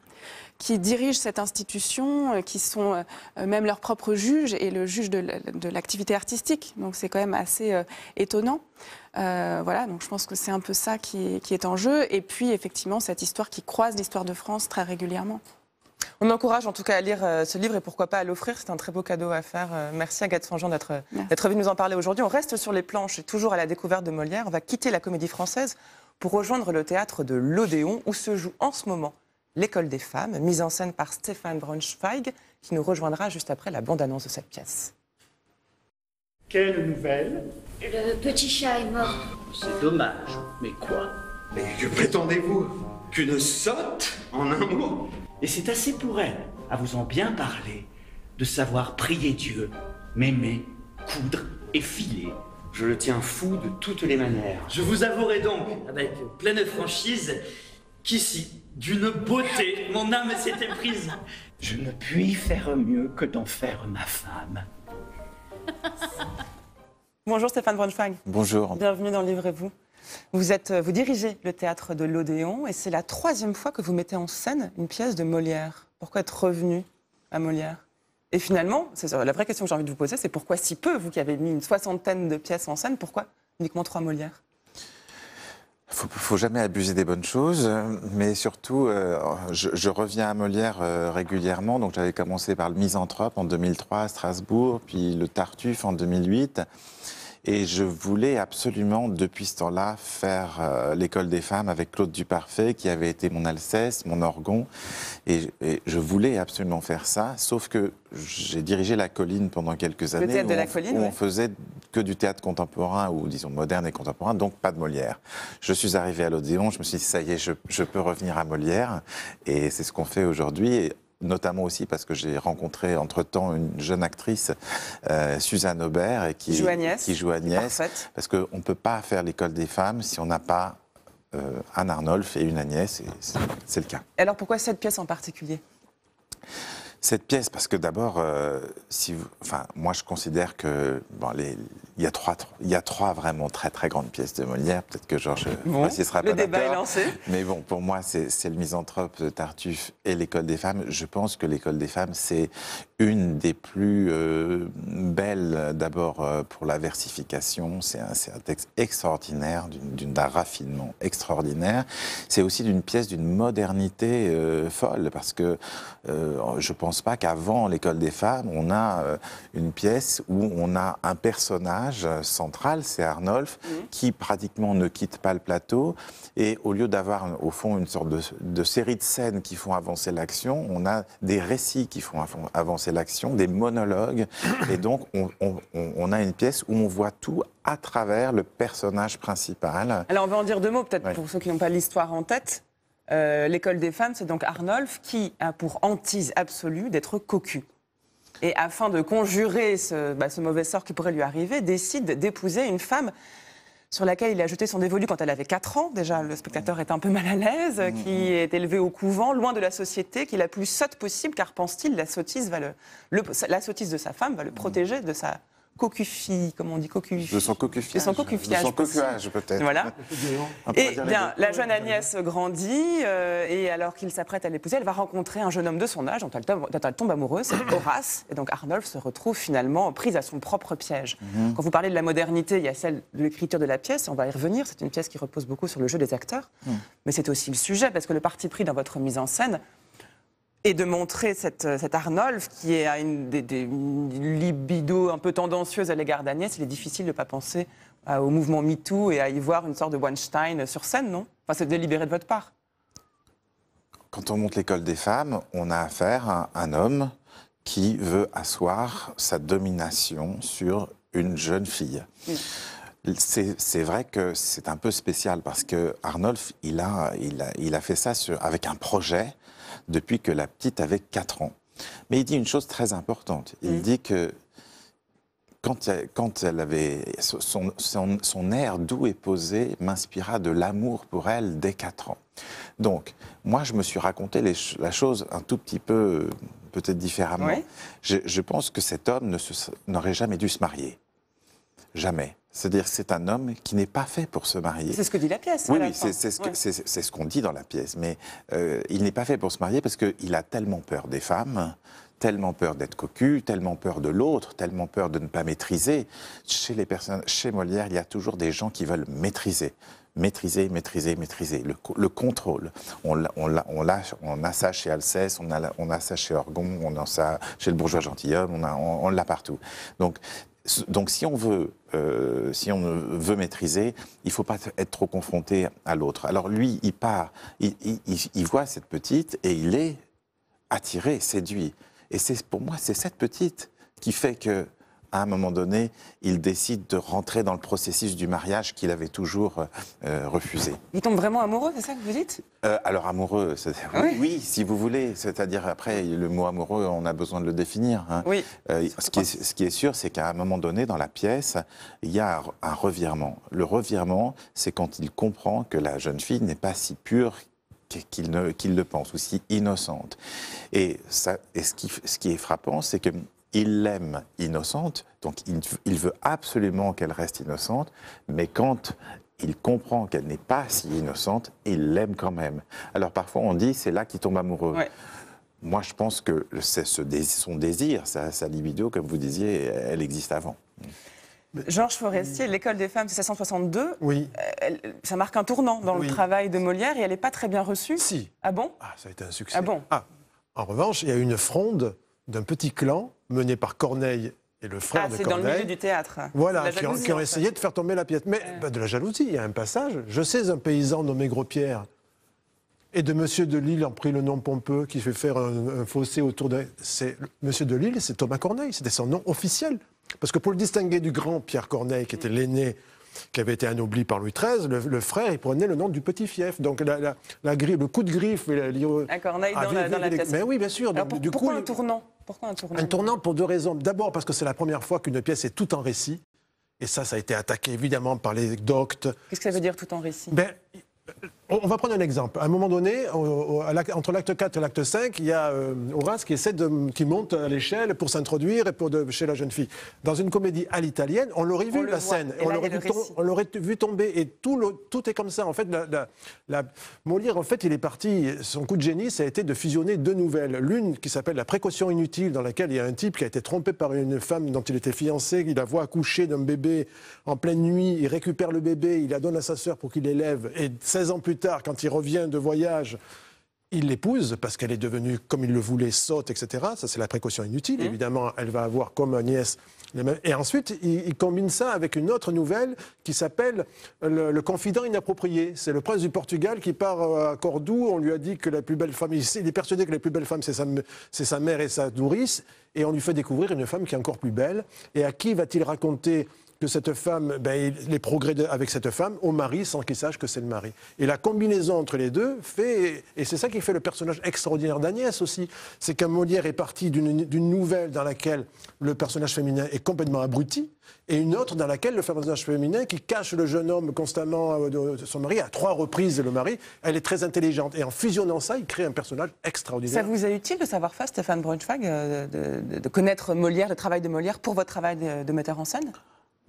Speaker 4: qui dirigent cette institution, qui sont même leurs propres juges et le juge de l'activité artistique. Donc c'est quand même assez étonnant. Euh, voilà, donc je pense que c'est un peu ça qui est, en jeu. Et puis, effectivement, cette histoire qui croise l'histoire de France très régulièrement.
Speaker 2: On encourage en tout cas à lire euh, ce livre et pourquoi pas à l'offrir. C'est un très beau cadeau à faire. Euh, merci à Agathe Sanjean d'être venue nous en parler aujourd'hui. On reste sur les planches et toujours à la découverte de Molière. On va quitter la comédie française pour rejoindre le théâtre de l'Odéon où se joue en ce moment L'école des femmes, mise en scène par Stéphane Braunschweig qui nous rejoindra juste après la bande-annonce de cette pièce.
Speaker 3: Quelle nouvelle
Speaker 1: Le petit chat est mort. C'est
Speaker 3: dommage, mais quoi Mais que prétendez-vous Qu'une sotte En un mot Et c'est
Speaker 1: assez pour elle, à vous en bien parler, de savoir prier Dieu, m'aimer, coudre et filer. Je le tiens fou de toutes les manières. Je vous avouerai donc,
Speaker 2: avec pleine franchise, qu'ici, d'une beauté, mon âme s'était prise. Je ne puis faire mieux que d'en faire ma femme. (laughs) Bonjour Stéphane Braunschweig. Bonjour. Bienvenue dans Livrez-vous. Vous, euh, vous dirigez le théâtre de l'Odéon et c'est la troisième fois que vous mettez en scène une pièce de Molière. Pourquoi être revenu à Molière Et finalement, la vraie question que j'ai envie de vous poser, c'est pourquoi si peu, vous qui avez mis une soixantaine de pièces en scène, pourquoi uniquement trois Molières
Speaker 1: faut, faut jamais abuser des bonnes choses, mais surtout, euh, je, reviens à Molière euh, régulièrement. Donc, j'avais commencé par le Misanthrope en 2003 à Strasbourg, puis le Tartuffe en 2008. Et je voulais absolument, depuis ce temps-là, faire euh, l'école des femmes avec Claude Duparfait, qui avait été mon Alceste, mon Orgon. Et, je voulais absolument faire ça, sauf que j'ai dirigé La Colline pendant quelques années. Le théâtre de La Colline Où on faisait que du théâtre contemporain, ou disons moderne et contemporain, donc pas de Molière. Je suis arrivé à l'Odéon, je me suis dit, ça y est, je peux revenir à Molière. Et c'est ce qu'on fait aujourd'hui notamment aussi parce que j'ai rencontré entre-temps une jeune actrice, euh, Suzanne Aubert, et qui joue Agnès. Qui parce qu'on ne peut pas faire l'école des femmes si on n'a pas un euh, Arnolf et une Agnès, c'est le cas.
Speaker 2: Alors pourquoi cette pièce en particulier
Speaker 1: cette pièce parce que d'abord, euh, si enfin, moi je considère que bon, les, il y a trois, il y a trois vraiment très très grandes pièces de Molière. Peut-être que Georges (laughs) bon, ne sera le débat est lancé. Mais bon, pour moi, c'est le misanthrope Tartuffe et l'école des femmes. Je pense que l'école des femmes, c'est une des plus euh, belles, euh, d'abord euh, pour la versification. C'est un, un, texte extraordinaire, d'un raffinement extraordinaire. C'est aussi d'une pièce d'une modernité folle, parce que je ne pense pas qu'avant l'école des femmes, on a une pièce où on a un personnage central, c'est Arnolf, qui pratiquement ne quitte pas le plateau et au lieu d'avoir, au fond, une sorte de, série de scènes qui font avancer l'action, on a des récits qui font avancer l'action, des monologues. (coughs) Et donc, on, a une pièce où on voit tout à travers le personnage principal.
Speaker 2: Alors, on va en dire deux mots, peut-être, pour ceux qui n'ont pas l'histoire en tête. Euh, l'école des femmes, c'est donc Arnolphe qui a pour hantise absolue d'être cocu. Et afin de conjurer ce, bah, ce mauvais sort qui pourrait lui arriver, décide d'épouser une femme sur laquelle il a jeté son dévolu quand elle avait 4 ans. Déjà, le spectateur est un peu mal à l'aise, mm, qui mm, mm. est élevé au couvent, loin de la société, qui est la plus sotte possible, car pense-t-il, la sottise, la sottise de sa femme va le protéger de sa cocufi, comme on dit cocufi
Speaker 1: De son cocufiage. De son cocufiage. peut-être. Voilà.
Speaker 2: et bien, la jeune Agnès grandit, euh, et alors qu'il s'apprête à l'épouser, elle va rencontrer un jeune homme de son âge dont elle tombe, amoureuse, c'est (coughs) Horace. Et donc Arnolphe se retrouve finalement prise à son propre piège. Mhm. Quand vous parlez de la modernité, il y a celle de l'écriture de la pièce, on va y revenir. C'est une pièce qui repose beaucoup sur le jeu des acteurs. Mhm. Mais c'est aussi le sujet, parce que le parti pris dans votre mise en scène, et de montrer cette, euh, cette qui est à une, des, libido un peu tendancieuse à l'égard d'Agnès, il est difficile de ne pas penser euh, au mouvement MeToo et à y voir une sorte de Weinstein euh, sur scène, non Enfin, c'est délibéré de votre part.
Speaker 1: Quand on monte l'école des femmes, on a affaire à un homme qui veut asseoir sa domination sur une jeune fille. C'est vrai que c'est un peu spécial parce que il a, il a, fait ça avec un projet depuis que la petite avait 4 ans. Mais il dit une chose très importante. Il mm. dit que quand avait son, air doux et posé m'inspira de l'amour pour elle dès 4 ans. Donc, moi, je me suis raconté la chose un tout petit peu, peut-être différemment. je, pense que cet homme n'aurait jamais dû se marier. Jamais. C'est-à-dire c'est un homme qui n'est pas fait pour se marier. C'est ce que
Speaker 2: dit la pièce. Oui, c'est
Speaker 1: ce qu'on dit dans la pièce. Mais euh, il n'est pas fait pour se marier parce qu'il a tellement peur des femmes, tellement peur d'être cocu, tellement peur de l'autre, tellement peur de ne pas maîtriser. Chez les personnes, chez Molière, il y a toujours des gens qui veulent maîtriser. Maîtriser, maîtriser, maîtriser. Le, contrôle. On, on, on, a ça chez alsace on a, ça chez Orgon, on a ça chez le bourgeois gentilhomme, on, on l'a partout. Donc, donc si on veut, euh, si on veut maîtriser, il ne faut pas être trop confronté à l'autre. Alors lui, il part, il, il, voit cette petite et il est attiré, séduit. Et c'est pour moi, c'est cette petite qui fait que à un moment donné, il décide de rentrer dans le processus du mariage qu'il avait toujours euh, euh, refusé.
Speaker 2: Il tombe vraiment amoureux, c'est ça que vous dites
Speaker 1: euh, Alors amoureux, ah oui, oui. oui, si vous voulez. C'est-à-dire après, le mot amoureux, on a besoin de le définir. Hein. Oui. ce, qui est, sûr, c'est qu'à un moment donné, dans la pièce, il y a un, revirement. Le revirement, c'est quand il comprend que la jeune fille n'est pas si pure qu'il le pense, ou si innocente. Et, ça, ce, qui, ce qui est frappant, c'est que il l'aime innocente, donc il veut absolument qu'elle reste innocente, mais quand il comprend qu'elle n'est pas si innocente, il l'aime quand même. Alors parfois on dit c'est là qu'il tombe amoureux. Moi je pense que c'est son désir, sa, libido, comme vous disiez, elle existe avant.
Speaker 2: Georges Forestier, l'école des femmes, 1762. Oui. Euh, ça marque un tournant dans le travail de Molière et elle n'est pas très bien reçue. Si. Ah bon
Speaker 3: Ah, ça a été un succès. Ah bon ah, En revanche, il y a une fronde d'un petit clan mené par Corneille et le frère ah, de Corneille. Ah, c'est dans le milieu du
Speaker 2: théâtre. Voilà, qui ont, essayé
Speaker 3: de faire tomber la pièce. Mais bah, de la jalousie, il y a un passage. Je sais un paysan nommé Gros-Pierre et de Monsieur de Lille en pris le nom pompeux qui fait faire un, fossé autour de. C'est Monsieur de Lille, c'est Thomas Corneille, c'était son nom officiel. Parce que pour le distinguer du grand Pierre Corneille, qui était mm. l'aîné, qui avait été anobli par Louis XIII, le, frère, il prenait le nom du petit fief. Donc la, la, le coup de griffe. La, la Corneille dans, la, pièce. Mais oui, bien sûr. du pourquoi coup, un tournant
Speaker 2: pourquoi un tournant Un tournant
Speaker 3: pour deux raisons. D'abord parce que c'est la première fois qu'une pièce est tout en récit. Et ça, ça a été attaqué évidemment par les doctes. Qu'est-ce que ça veut dire tout en récit ben, on va prendre un exemple. À un moment donné, entre l'acte 4 et l'acte 5, il y a euh, Horace qui, essaie de, qui monte à l'échelle pour s'introduire et pour de, chez la jeune fille. Dans une comédie à l'italienne, on l'aurait vu la scène, on l'aurait vu, tomber et tout, est comme ça. En fait, la, Molière, en fait, il est parti. Son coup de génie, ça a été de fusionner deux nouvelles. L'une qui s'appelle La précaution inutile, dans laquelle il y a un type qui a été trompé par une femme dont il était fiancé, il la voit accoucher d'un bébé en pleine nuit, il récupère le bébé, il la donne à sa sœur pour qu'il l'élève, et 16 ans plus plus tard, quand il revient de voyage, il l'épouse parce qu'elle est devenue, comme il le voulait, sotte, etc. Ça, c'est la précaution inutile. Hein évidemment, elle va avoir comme nièce. Et ensuite, il, combine ça avec une autre nouvelle qui s'appelle le, confident inapproprié. C'est le prince du Portugal qui part euh, à Cordoue. On lui a dit que la plus belle femme, il est persuadé que la plus belle femme, c'est sa, c'est sa mère et sa nourrice. Et on lui fait découvrir une femme qui est encore plus belle. Et à qui va-t-il raconter que cette femme, ben, les progrès avec cette femme au mari sans qu'il sache que c'est le mari. Et la combinaison entre les deux fait, et c'est ça qui fait le personnage extraordinaire d'Agnès aussi, c'est qu'un Molière est parti d'une nouvelle dans laquelle le personnage féminin est complètement abruti, et une autre dans laquelle le personnage féminin qui cache le jeune homme constamment euh, de son mari à trois reprises le mari, elle est très intelligente et en fusionnant ça, il crée un personnage extraordinaire. Ça
Speaker 2: vous est utile de savoir faire, Stéphane Brunschwag, euh, de, connaître Molière, le travail de Molière pour votre travail de metteur en scène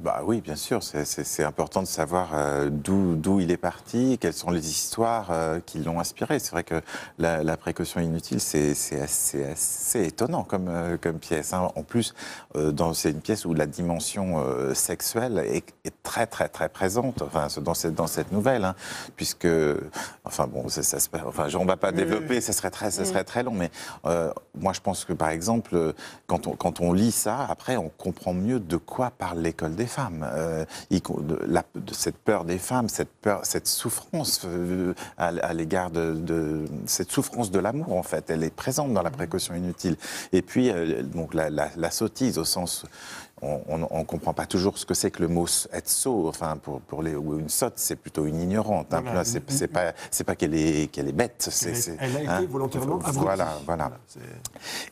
Speaker 1: bah oui, bien sûr, c'est important de savoir euh, d'où il est parti, quelles sont les histoires euh, qui l'ont inspiré. C'est vrai que la, précaution inutile, c'est assez, étonnant comme, euh, comme pièce. Hein. En plus, c'est une pièce où la dimension sexuelle est, très très très présente enfin, dans, cette, dans cette nouvelle, hein, puisque, enfin bon, ça, enfin, on ne va pas mm. développer, ça serait très, ça mm. serait très long, mais moi je pense que par exemple, quand on, quand on lit ça, après on comprend mieux de quoi parle l'école des femmes, euh, cette peur des femmes, cette peur, cette souffrance euh, à, l'égard de, cette souffrance de l'amour en fait, elle est présente dans la précaution inutile. Et puis euh, donc la, la, la, sottise au sens on ne comprend pas toujours ce que c'est que le mot être sot enfin, pour, les, une sotte, c'est plutôt une ignorante. Hein, ce n'est C'est pas, qu'elle est, est bête. elle, a hein. été volontairement Voilà, voilà.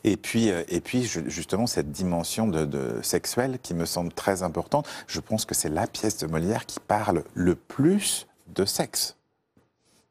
Speaker 1: Et puis, euh, et puis, justement, cette dimension de, sexuelle qui me semble très importante, je pense que c'est la pièce de Molière qui parle le plus de sexe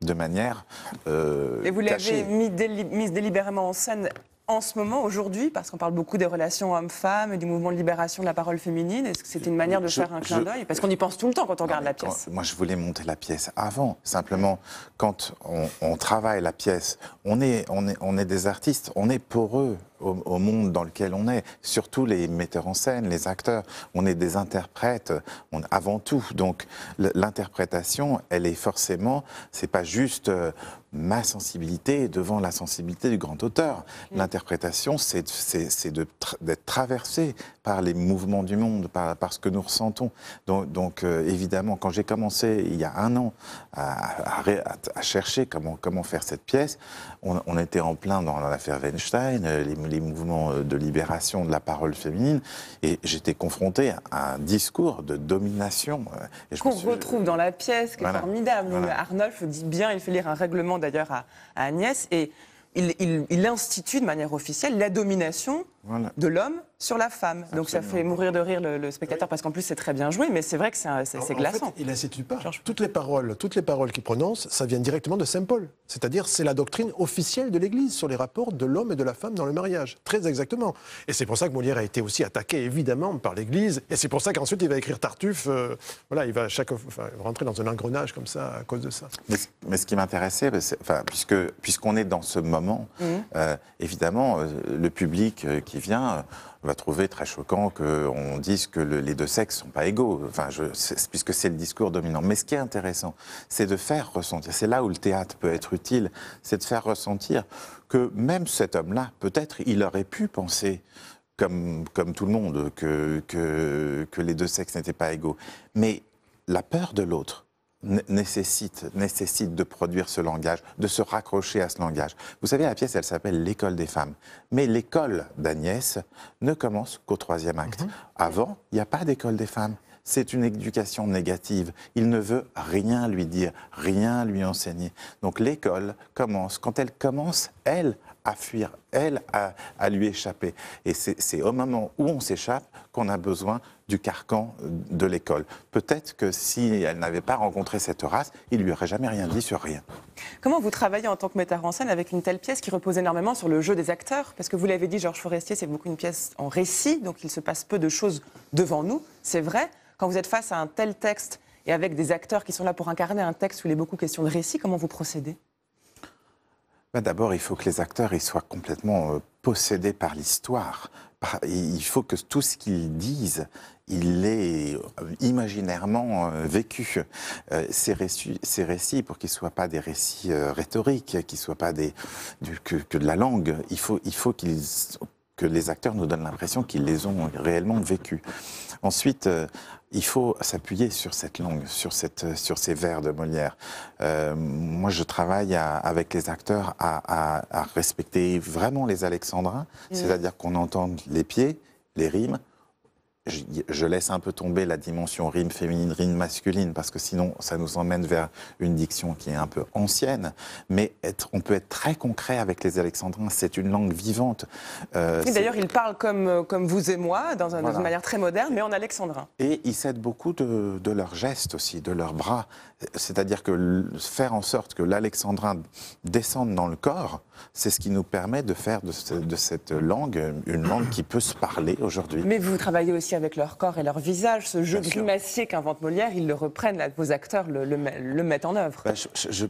Speaker 1: de manière. Euh, et vous l'avez
Speaker 2: mise délibérément en scène en ce moment, aujourd'hui, parce qu'on parle beaucoup des relations hommes-femmes, et du mouvement de libération de la parole féminine, est-ce que c'est une manière de faire un clin d'œil Parce qu'on y pense tout le temps quand on regarde la pièce.
Speaker 1: moi, je voulais monter la pièce avant. Simplement, quand on, travaille la pièce, on est, on, est, on est des artistes, on est pour eux au, monde dans lequel on est. Surtout les metteurs en scène, les acteurs. On est des interprètes on, avant tout. Donc l'interprétation, elle est forcément, c'est pas juste euh, ma sensibilité devant la sensibilité du grand auteur. Mm. L'interprétation, c'est de d'être traversé par les mouvements du monde, par, parce ce que nous ressentons. Donc, euh, évidemment, quand j'ai commencé il y a un an à, à, chercher comment, comment faire cette pièce, on, on était en plein dans l'affaire Weinstein, euh, les les mouvements euh, de libération de la parole féminine, et j'étais confronté à un discours de domination.
Speaker 2: Euh, Qu'on retrouve dans la pièce, qui est formidable. Voilà. dit bien, il fait lire un règlement d'ailleurs à, à, Agnès, et il, il institue de manière officielle la domination de l'homme sur la femme. Donc ça fait mourir de rire le, spectateur parce qu'en plus c'est très bien joué, mais c'est vrai que c'est glaçant. fait,
Speaker 3: il n'institue pas. Toutes les paroles, toutes les paroles qu'il prononce, ça vient directement de Saint Paul. C'est-à-dire c'est la doctrine officielle de l'Église sur les rapports de l'homme et de la femme dans le mariage, très exactement. Et c'est pour ça que Molière a été aussi attaqué évidemment par l'Église. Et c'est pour ça qu'ensuite il va écrire Tartuffe. Euh, voilà, il va chaque rentrer dans un engrenage comme ça à cause de ça.
Speaker 1: Mais, ce qui m'intéressait, puisque puisqu'on est dans ce moment, mhm. euh, évidemment euh, le public qui qui vient euh, va trouver très choquant qu'on dise que les deux sexes ne sont pas égaux, enfin, je, puisque c'est le discours dominant. Mais ce qui est intéressant, c'est de faire ressentir, c'est là où le théâtre peut être utile, c'est de faire ressentir que même cet homme-là, peut-être, il aurait pu penser comme, comme, tout le monde, que, que les deux sexes n'étaient pas égaux. Mais la peur de l'autre, nécessite, nécessite de produire ce langage, de se raccrocher à ce langage. Vous savez, la pièce, elle s'appelle L'école des femmes. Mais l'école d'Agnès ne commence qu'au troisième acte. Mhm. Avant, il n'y a pas d'école des femmes. C'est une éducation négative. Il ne veut rien lui dire, rien lui enseigner. Donc l'école commence, quand elle commence, elle, à fuir, elle, à, lui échapper. Et c'est au moment où on s'échappe qu'on a besoin du carcan de l'école. Peut-être que si elle n'avait pas rencontré cette race, il lui aurait jamais rien dit sur rien.
Speaker 2: Comment vous travaillez en tant que metteur en scène avec une telle pièce qui repose énormément sur le jeu des acteurs Parce que vous l'avez dit, Georges Forestier, c'est beaucoup une pièce en récit, donc il se passe peu de choses devant nous, c'est vrai. Quand vous êtes face à un tel texte et avec des acteurs qui sont là pour incarner un texte où il est beaucoup question de récit, comment vous procédez
Speaker 1: bah, d'abord, il faut que les acteurs soient complètement euh, possédés par l'histoire. Il faut que tout ce qu'ils disent, il est euh, imaginairement euh, vécu. ces, récits, ces récits pour qu'ils ne soient pas des récits rhétoriques, qu'ils soient pas des, que, de la langue, il faut, il faut que les acteurs nous donnent l'impression qu'ils les ont réellement vécus. Ensuite, il faut s'appuyer sur cette langue, sur, cette, sur ces vers de Molière. Euh, moi, je travaille avec les acteurs à, respecter vraiment les alexandrins, mm. c'est-à-dire qu'on entende les pieds, les rimes, je, laisse un peu tomber la dimension rime féminine, rime masculine, parce que sinon, ça nous emmène vers une diction qui est un peu ancienne. Mais on peut être très concret avec les Alexandrins. C'est une langue vivante. Euh, d'ailleurs,
Speaker 2: ils parlent comme, euh, comme vous et moi, dans, manière très moderne, mais en alexandrin.
Speaker 1: Et ils s'aident beaucoup de leurs gestes aussi, de leurs bras. C'est-à-dire que faire en sorte que l'alexandrin descende dans le corps, c'est ce qui nous permet de faire de, cette langue une langue qui peut se parler aujourd'hui.
Speaker 2: Mais vous travaillez aussi avec leur corps et leur visage. Ce jeu grimacier qu'invente Molière, ils le reprennent, vos acteurs le, mettent en œuvre.
Speaker 1: Bah, je,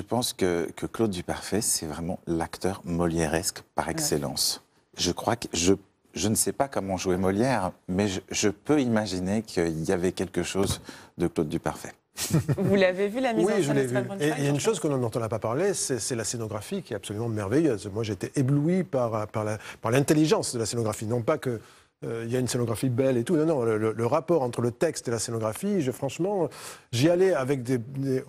Speaker 1: pense, que, Claude Duparfait, c'est vraiment l'acteur molièresque par excellence. Je crois que je ne sais pas comment jouer Molière, mais je, je peux imaginer qu'il y avait quelque chose de Claude Duparfait.
Speaker 2: Vous l'avez vu, la mise en scène je l'ai
Speaker 3: Et il y a une chose qu'on l'on pas parler, c'est la scénographie qui est absolument merveilleuse. Moi, j'étais ébloui par, par l'intelligence par de la scénographie. Non pas que euh, il y a une scénographie belle et tout. Non, non, le, rapport entre le texte et la scénographie, je, franchement, j'y allais avec des,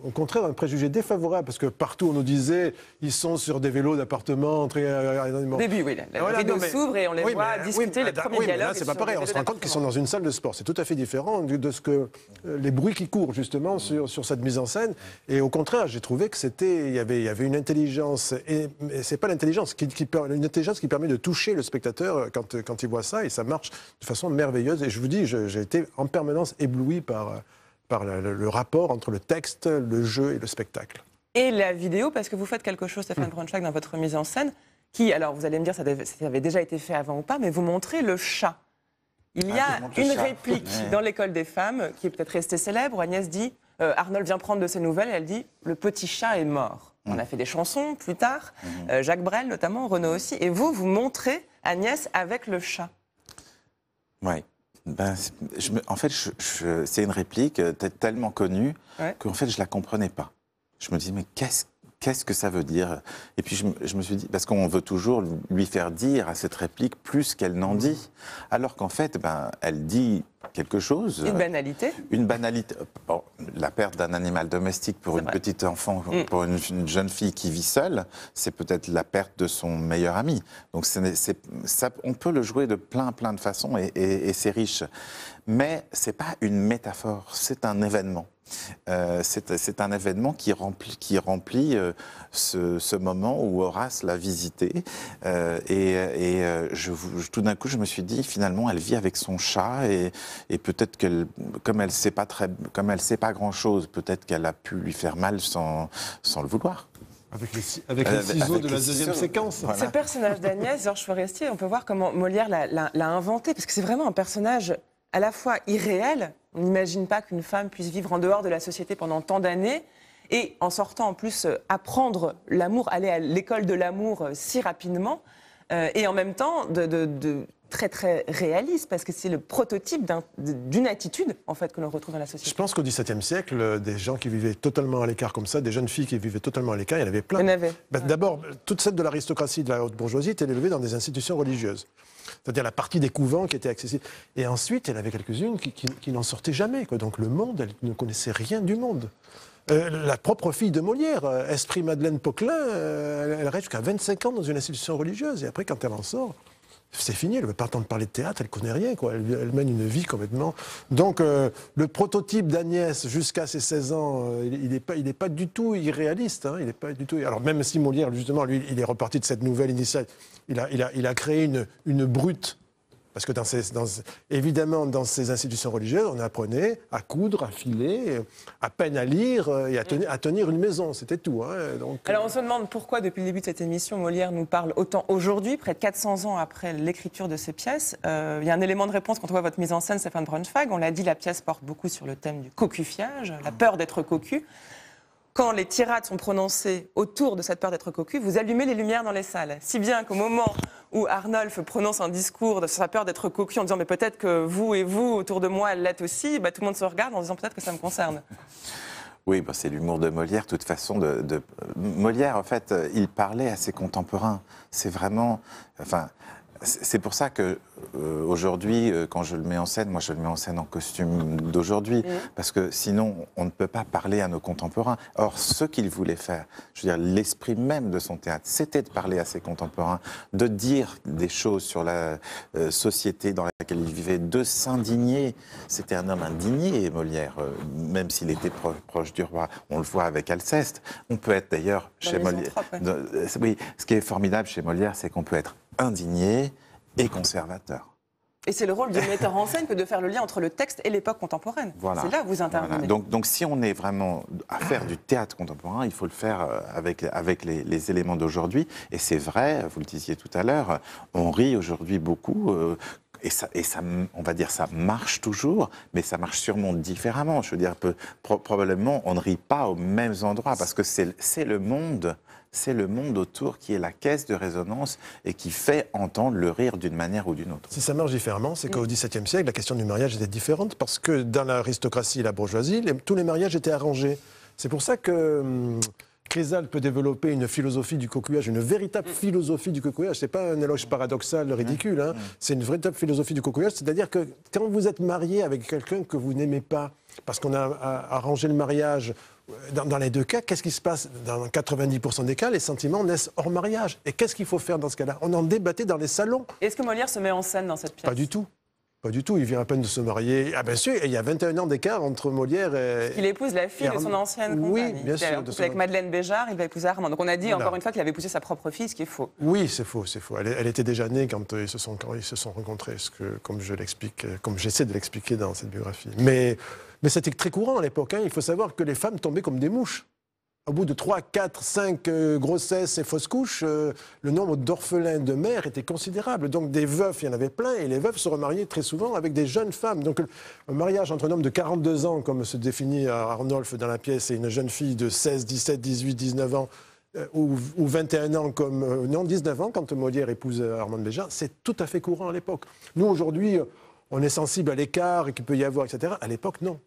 Speaker 3: au contraire un préjugé défavorable, parce que partout on nous disait, ils sont sur des vélos d'appartement, euh, euh, Début, oui, la rideau s'ouvre et on les voit
Speaker 2: discuter, les premiers c'est pas pareil, on se rend
Speaker 3: compte qu'ils sont dans une salle de sport. C'est tout à fait différent de, ce que les bruits qui courent justement mmh. sur, sur cette mise en scène. Et au contraire, j'ai trouvé que c'était, il y avait, il y avait une intelligence, et, c'est pas l'intelligence qui, une intelligence qui permet de toucher le spectateur quand, quand il voit ça, et ça marche de façon merveilleuse. Et je vous dis, j'ai été en permanence ébloui par, euh, par le, rapport entre le texte, le jeu et le spectacle.
Speaker 2: Et la vidéo, parce que vous faites quelque chose, Stéphane hmm. Kronchak, dans votre mise en scène, qui, alors vous allez me dire, ça, avait déjà été fait avant ou pas, mais vous montrez le chat. Il y ah, a une réplique dans l'école des femmes qui est peut-être restée célèbre. Agnès dit euh, Arnold vient prendre de ses nouvelles et elle dit Le petit chat est mort. On hmm. a fait des chansons plus tard, hmm. euh, Jacques Brel notamment, Renaud aussi. Et vous, vous montrez Agnès avec le chat.
Speaker 1: Oui. Ben, en fait, c'est une réplique euh, tellement connue qu'en fait, je ne la comprenais pas. Je me disais, mais qu'est-ce que qu'est-ce que ça veut dire Et puis je, me suis dit, parce qu'on veut toujours lui faire dire à cette réplique plus qu'elle n'en dit, alors qu'en fait, ben, elle dit quelque chose. Une banalité Une banalité. la perte d'un animal domestique pour une petite enfant, mm. pour une, jeune fille qui vit seule, c'est peut-être la perte de son meilleur ami. Donc ça, on peut le jouer de plein, plein de façons et c'est riche mais ce n'est pas une métaphore, c'est un événement. Euh, c'est un événement qui remplit, qui remplit euh, ce, moment où Horace l'a visité. Euh, et, tout d'un coup, je me suis dit, finalement, elle vit avec son chat et, et peut-être qu'elle, comme elle sait pas très, comme elle sait pas grand chose, peut-être qu'elle a pu lui faire mal sans, sans le vouloir.
Speaker 3: Avec les, avec ciseaux de la deuxième séquence.
Speaker 1: Ce
Speaker 2: personnage d'Agnès, Georges Forestier, on peut voir comment Molière l'a inventé, parce que c'est vraiment un personnage à la fois irréel, on n'imagine pas qu'une femme puisse vivre en dehors de la société pendant tant d'années, et en sortant en plus euh, apprendre l'amour, aller à l'école de l'amour euh, si rapidement, euh, et en même temps de, très très réaliste parce que c'est le prototype d'une
Speaker 3: attitude en fait que l'on retrouve dans la société. Je pense qu'au XVIIe siècle, des gens qui vivaient totalement à l'écart comme ça, des jeunes filles qui vivaient totalement à l'écart, il y en avait plein. Ben, d'abord, toute celle de l'aristocratie de la haute bourgeoisie était élevée dans des institutions religieuses c'est-à-dire la partie des couvents qui était accessible. Et ensuite, elle avait quelques-unes qui, n'en sortaient jamais. Donc le monde, elle ne connaissait rien du monde. Euh, la propre fille de Molière, euh, Esprit Madeleine Poquelin, euh, elle reste jusqu'à 25 ans dans une institution religieuse. Et après, quand elle en sort, c'est fini, elle ne veut pas entendre parler de théâtre, elle connaît rien, quoi. Elle, mène une vie complètement. Donc, euh, le prototype d'Agnès jusqu'à ses 16 ans, euh, il n'est pas, du tout irréaliste. Hein. il est pas du tout. Alors, même si Molière, justement, lui, il est reparti de cette nouvelle initiale, il a, créé une brute parce que dans évidemment, dans ces institutions religieuses, on apprenait à coudre, à filer, à peine à lire euh, et à, tenir, une maison. C'était tout. Hein, donc, Alors euh. on se demande pourquoi, depuis le début de cette émission, Molière nous parle autant aujourd'hui, près de
Speaker 2: 400 ans après l'écriture de ses pièces. Euh, il y a un élément de réponse quand on voit votre mise en scène, Stéphane Brunfag. On l'a dit, la pièce porte beaucoup sur le thème du cocufiage, la peur d'être cocu quand les tirades sont prononcées autour de cette peur d'être cocu, vous allumez les lumières dans les salles. Si bien qu'au moment où Arnolf prononce un discours de sa peur d'être cocu en disant mais peut-être que vous et vous autour de moi l'êtes aussi, bah, tout le monde se regarde en disant peut-être que ça me concerne.
Speaker 1: Oui, bah, c'est l'humour de Molière, de toute façon. De, euh, Molière, en fait, euh, il parlait à ses contemporains. C'est vraiment. Enfin, c'est pour ça que euh, aujourd'hui, euh, quand je le mets en scène, moi je le mets en scène en costume d'aujourd'hui, mm. parce que sinon on ne peut pas parler à nos contemporains. Or, ce qu'il voulait faire, je veux dire, l'esprit même de son théâtre, c'était de parler à ses contemporains, de dire des choses sur la euh, société dans laquelle il vivait, de s'indigner. C'était un homme indigné, Molière, même s'il était proche du roi. On le voit avec Alceste. On peut être d'ailleurs chez Molière. oui, ce qui est formidable chez Molière, c'est qu'on peut être indigné et conservateur.
Speaker 2: Et c'est le rôle du metteur en scène que de faire le lien entre le texte et l'époque contemporaine. Voilà. C'est là que vous intervenez.
Speaker 1: Donc, donc, si on est vraiment à faire du théâtre contemporain, il faut le faire euh, avec, avec les, éléments d'aujourd'hui. Et c'est vrai, vous le disiez tout à l'heure, on rit aujourd'hui beaucoup, euh, et ça, ça, on va dire, ça marche toujours, mais ça marche sûrement différemment. Je veux dire, probablement, on ne rit pas aux mêmes endroits parce que c'est le monde, c'est le monde autour qui est la caisse de résonance et qui fait entendre le rire d'une manière ou d'une autre.
Speaker 3: Si ça marche différemment, c'est qu'au mm. XVIIe siècle, la question du mariage était différente parce que dans l'aristocratie et la bourgeoisie, tous les mariages étaient arrangés. C'est pour ça que. Hum, Crézal peut développer une philosophie du coquillage, une véritable philosophie du coquillage. Ce n'est pas un éloge paradoxal, ridicule. Hein. C'est une véritable philosophie du coquillage. C'est-à-dire que quand vous êtes marié avec quelqu'un que vous n'aimez pas, parce qu'on a arrangé le mariage euh, dans, dans, les deux cas, qu'est-ce qui se passe Dans 90% des cas, les sentiments naissent hors mariage. Et qu'est-ce qu'il faut faire dans ce cas-là On en débattait dans les salons.
Speaker 2: Est-ce que Molière se met en scène dans cette pièce Pas
Speaker 3: du tout. Pas du tout, il vient à peine de se marier. Ah bien sûr, il y a 21 ans d'écart entre Molière et... Il épouse
Speaker 2: la fille de son ancienne compagne. Oui, bien sûr. Avec Madeleine Béjart, il va épouser Armand. Donc on a dit encore une fois qu'il avait épousé sa
Speaker 3: propre fille, ce qui est faux. Oui, c'est faux, c'est faux. Elle, était déjà née quand euh, ils se sont, quand ils se sont rencontrés, comme je l'explique, euh, comme j'essaie de l'expliquer dans cette biographie. Mais, mais c'était très courant à l'époque. Hein. Il faut savoir que les femmes tombaient comme des mouches au bout de 3, 4, 5 grossesses et fausses couches, euh, le nombre d'orphelins de mères était considérable. Donc des veufs, il y en avait plein, et les veufs se remariaient très souvent avec des jeunes femmes. Donc un mariage entre un homme de 42 ans, comme se définit Arnolphe dans la pièce, et une jeune fille de 16, 17, 18, 19 ans, euh, ou, 21 ans comme... Euh, non, 19 ans quand Molière épouse Armand Béja, c'est tout à fait courant à l'époque. Nous, aujourd'hui, on est sensible à l'écart qu'il peut y avoir, etc. À l'époque, non.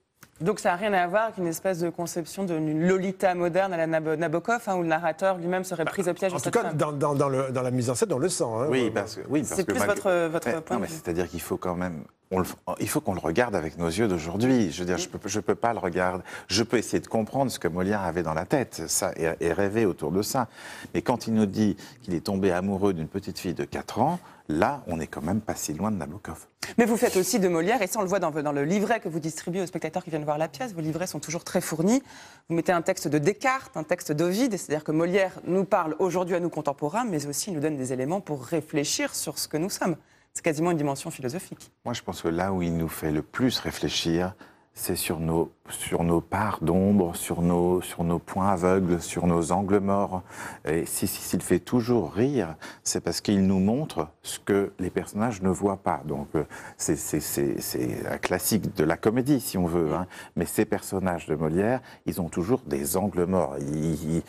Speaker 2: Donc ça n'a rien à voir avec une espèce de conception d'une Lolita moderne à la Nabokov, hein, où le narrateur lui-même serait pris au piège. Bah, en tout cas,
Speaker 3: dans, dans, la mise en scène, on le sent. Hein. oui, parce que,
Speaker 1: C'est plus votre, votre point. Non, mais c'est-à-dire qu'il faut quand même Oh, il faut qu'on le regarde avec nos yeux d'aujourd'hui. Je veux dire, je ne peux, pas le regarder. Je peux essayer de comprendre ce que Molière avait dans la tête ça, et, rêver autour de ça. Mais quand il nous dit qu'il est tombé amoureux d'une petite fille de 4 ans, là, on n'est quand même pas si loin de Nabokov.
Speaker 2: Mais vous faites aussi de Molière, et ça on le voit dans, le livret que vous distribuez aux spectateurs qui viennent voir la pièce, vos livrets sont toujours très fournis. Vous mettez un texte de Descartes, un texte d'Ovide, c'est-à-dire que Molière nous parle aujourd'hui à nous contemporains, mais aussi nous donne des éléments pour réfléchir sur ce que nous sommes c'est quasiment une dimension philosophique.
Speaker 1: Moi, je pense que là où il nous fait le plus réfléchir, c'est sur nos sur nos parts d'ombre, sur nos, sur nos points aveugles, sur nos angles morts. Et s'il si, fait toujours rire, c'est parce qu'il nous montre ce que les personnages ne voient pas. Donc euh, c'est un classique de la comédie, si on veut. Hein. Mais ces personnages de Molière, ils ont toujours des angles morts. Ils,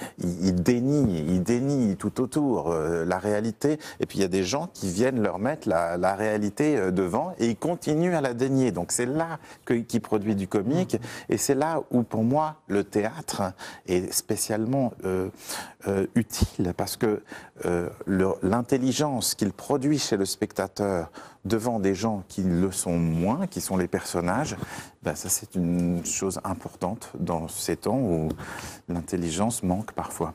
Speaker 1: dénient, ils dénient tout autour euh, la réalité. Et puis il y a des gens qui viennent leur mettre la, la réalité euh, devant et ils continuent à la dénier. Donc c'est là qu'il qui produit du comique. Et c'est là où, pour moi, le théâtre est spécialement euh, euh, utile, parce que euh, l'intelligence qu'il produit chez le spectateur devant des gens qui le sont moins, qui sont les personnages, ben, ça c'est une chose importante dans ces temps où l'intelligence manque parfois.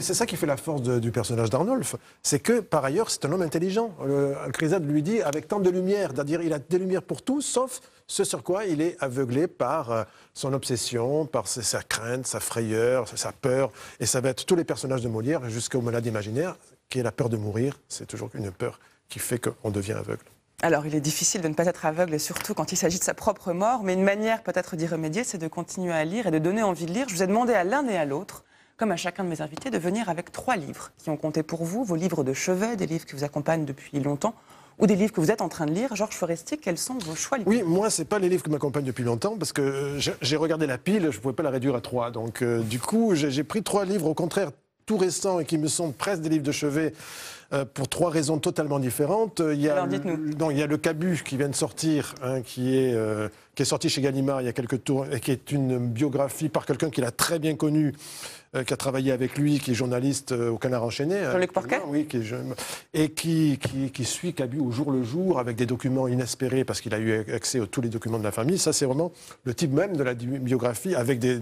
Speaker 3: C'est ça qui fait la force du personnage d'Arnolf. C'est que, par ailleurs, c'est un homme intelligent. Euh, Le, lui dit avec tant de lumière, c'est-à-dire il a des lumières pour tout, sauf ce sur quoi il est aveuglé par euh, son obsession, par sa crainte, sa frayeur, sa peur. Et ça va être tous les personnages de Molière jusqu'au malade imaginaire, qui est la peur de mourir. C'est toujours une peur qui fait qu'on devient aveugle.
Speaker 2: Alors, il est difficile de ne pas être aveugle, surtout quand il s'agit de sa propre mort, mais une manière peut-être d'y remédier, c'est de continuer à lire et de donner envie de lire. Je vous ai demandé à l'un et à l'autre comme à chacun de mes invités, de venir avec trois livres qui ont compté pour vous, vos livres de chevet, des livres qui vous accompagnent depuis longtemps ou des livres que vous êtes en train de lire. Georges Forestier, quels sont vos choix
Speaker 3: Oui, moi, ce pas les livres qui m'accompagnent depuis longtemps, parce que j'ai regardé la pile, je ne pouvais pas la réduire à trois. Donc, euh, du coup, j'ai pris trois livres, au contraire, tout récents et qui me sont presque des livres de chevet. Euh, pour trois raisons totalement différentes. Euh, il y a, Alors, le, non, il y a le Cabu qui vient de sortir, hein, qui, est, qui est sorti chez Gallimard il y a quelques tours, et qui est une biographie par quelqu'un qu'il a très bien connu, euh, qui a travaillé avec lui, qui est journaliste euh, au Canard Enchaîné. Hein, jean Oui, qui est jeune, et qui, qui, suit Cabu au jour le jour avec des documents inespérés parce qu'il a eu accès à tous les documents de la famille. Ça, c'est vraiment le type même de la biographie avec des.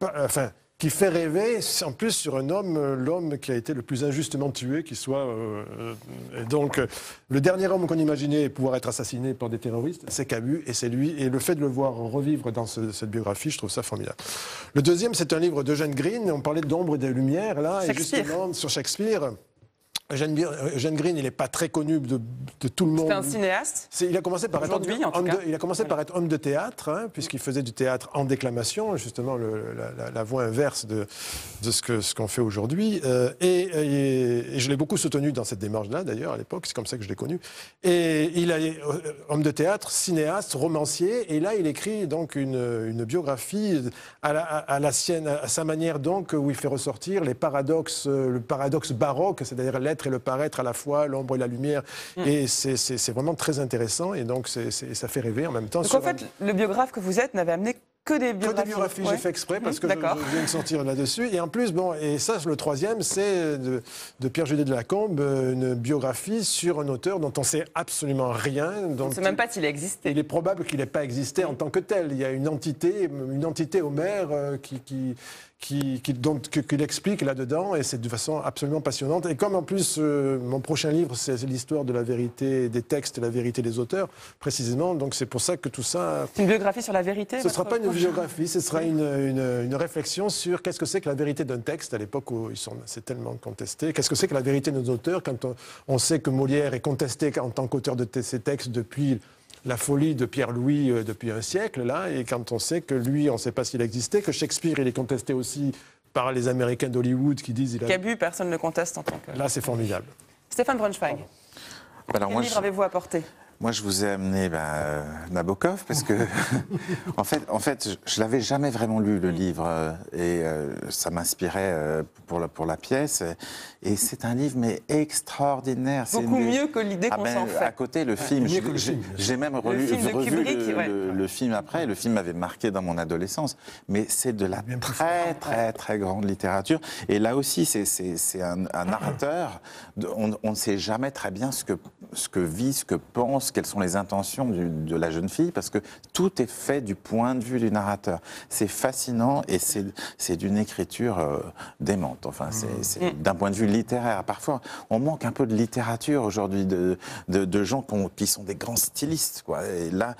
Speaker 3: Enfin, qui fait rêver, en plus sur un homme, euh, l'homme qui a été le plus injustement tué, qui soit. Euh, euh, et donc, le dernier homme qu'on imaginait pouvoir être assassiné par des terroristes, c'est Kabu, et c'est lui. Et le fait de le voir revivre dans cette biographie, je trouve ça formidable. Le deuxième, c'est un livre d'Eugène Green. On parlait d'ombre et de lumière, là, et justement, sur Shakespeare. Jeanne euh, Green, il n'est pas très connu de, tout le monde. C'est un cinéaste Il a commencé par, être homme, de, il a commencé par être homme de théâtre, hein, puisqu'il faisait du théâtre en déclamation, justement la, la, voie inverse de, de ce qu'on ce fait aujourd'hui. Euh, et, je l'ai beaucoup soutenu dans cette démarche-là, d'ailleurs, à l'époque, c'est comme ça que je l'ai connu. Et il est euh, homme de théâtre, cinéaste, romancier, et là, il écrit donc une, biographie à la, sienne, à sa manière donc, où il fait ressortir les paradoxes, le paradoxe baroque, c'est-à-dire l'être et le paraître à la fois, l'ombre et la lumière. Mm. Et c'est vraiment très intéressant et donc ça fait rêver en même temps. Donc en fait,
Speaker 2: le biographe que vous êtes n'avait amené que des biographies. Que des biographies, j'ai fait exprès parce que mm, je, viens de sortir
Speaker 3: là-dessus. Et en plus, bon, et ça, le troisième, c'est de, Pierre Judet de Lacombe, une biographie sur un auteur dont on sait absolument rien. on ne sait même pas s'il a existé. Il est probable qu'il n'ait pas existé en tant que tel. Il y a une entité, une entité Homère euh, qui, qui qui, qui, donc, qu'il explique là-dedans, et c'est de façon absolument passionnante. Et comme en plus, euh, mon prochain livre, c'est l'histoire de la vérité des textes la vérité des auteurs, précisément, donc c'est pour ça que tout ça...
Speaker 2: une biographie sur la vérité Ce ne sera pas une biographie,
Speaker 3: ce sera une, une, une réflexion sur qu'est-ce que c'est que la vérité d'un texte, à l'époque où ils sont, c'est tellement contesté, qu'est-ce que c'est que la vérité de nos auteurs, quand on, sait que Molière est contesté en tant qu'auteur de ces textes depuis la folie de Pierre-Louis euh, depuis un siècle, là, et quand on sait que lui, on ne sait pas s'il existait, que Shakespeare, il est contesté aussi par les Américains d'Hollywood qui disent... Il a... Cabu, personne ne conteste en tant que... Là, c'est formidable.
Speaker 2: Stéphane Brunschweig,
Speaker 1: ben quel livre avez-vous apporté moi, je vous ai amené ben, euh, Nabokov parce que, (laughs) en fait, en fait, je, l'avais jamais vraiment lu le livre euh, et euh, ça m'inspirait pour la pour la pièce. Et, c'est un livre mais extraordinaire. Beaucoup mieux que l'idée ah, qu'on ben, s'en fait. À côté, le film. J'ai même relu, le film revu le, film après. Le film m'avait marqué dans mon adolescence. Mais c'est de la très très très grande littérature. Et là aussi, c'est un, un (clears throat) narrateur. On, on ne sait jamais très bien ce que ce que vit, ce que pense quelles sont les intentions de la jeune fille, parce que tout est fait du point de vue du narrateur. C'est fascinant et c'est d'une écriture euh, démente, enfin, mmh. c'est d'un point de vue littéraire. Parfois, on manque un peu de littérature aujourd'hui, de, de, gens qui sont des grands stylistes. Quoi. Et là,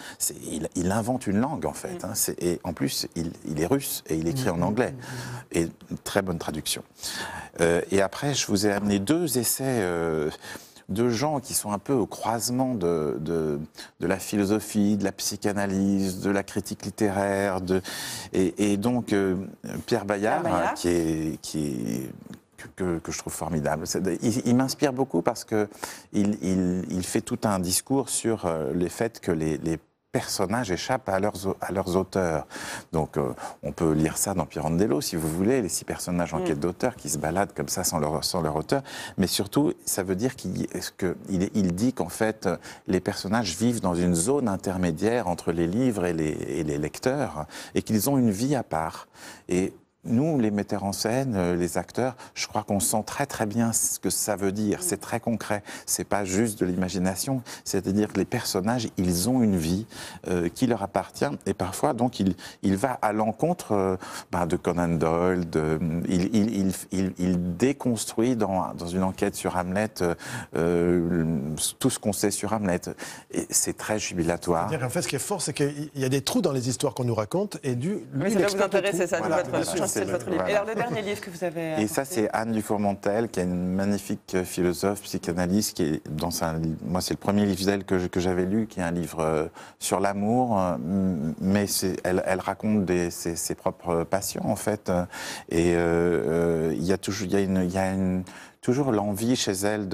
Speaker 1: il, il, invente une langue, en fait. Hein. et en plus, il, il, est russe et il écrit en mmh. anglais. Et très bonne traduction. Euh, et après, je vous ai amené deux essais. Euh, de gens qui sont un peu au croisement de, de, la philosophie, de la psychanalyse, de la critique littéraire. De... Et, donc, euh, Pierre Bayard, qui est, qui que, je trouve formidable. Il, m'inspire beaucoup parce que il, il, fait tout un discours sur euh, les faits que les, les personnages échappent à leurs, à leurs auteurs. Donc euh, on peut lire ça dans Pirandello, si vous voulez, les six personnages en mm. quête d'auteur qui se baladent comme ça sans leur, sans leur auteur. Mais surtout, ça veut dire qu'il que il, il dit qu'en fait, les personnages vivent dans une zone intermédiaire entre les livres et les, et les lecteurs, et qu'ils ont une vie à part. Et nous, les metteurs en scène, euh, les acteurs, je crois qu'on sent très très bien ce que ça veut dire. Mm. C'est très concret. C'est pas juste de l'imagination. C'est-à-dire que les personnages, ils ont une vie euh, qui leur appartient et parfois donc il, il va à l'encontre euh, bah, de Conan Doyle. De, mm, il, déconstruit dans, une enquête sur Hamlet tout ce qu'on sait sur Hamlet. C'est très jubilatoire.
Speaker 3: En fait, ce qui est fort, c'est qu'il y a des trous dans les histoires qu'on nous raconte et du c'est votre livre. Et le
Speaker 2: dernier livre que vous avez. Et ça, c'est
Speaker 1: Anne Dufourmentel, qui est une magnifique euh, philosophe, psychanalyste, qui est dans un. Moi, c'est le premier livre d'elle que, j'avais lu, qui est un livre euh, sur l'amour, euh, mais elle, elle, raconte ses, propres passions, en fait. Et il y a toujours. une, toujours l'envie chez elle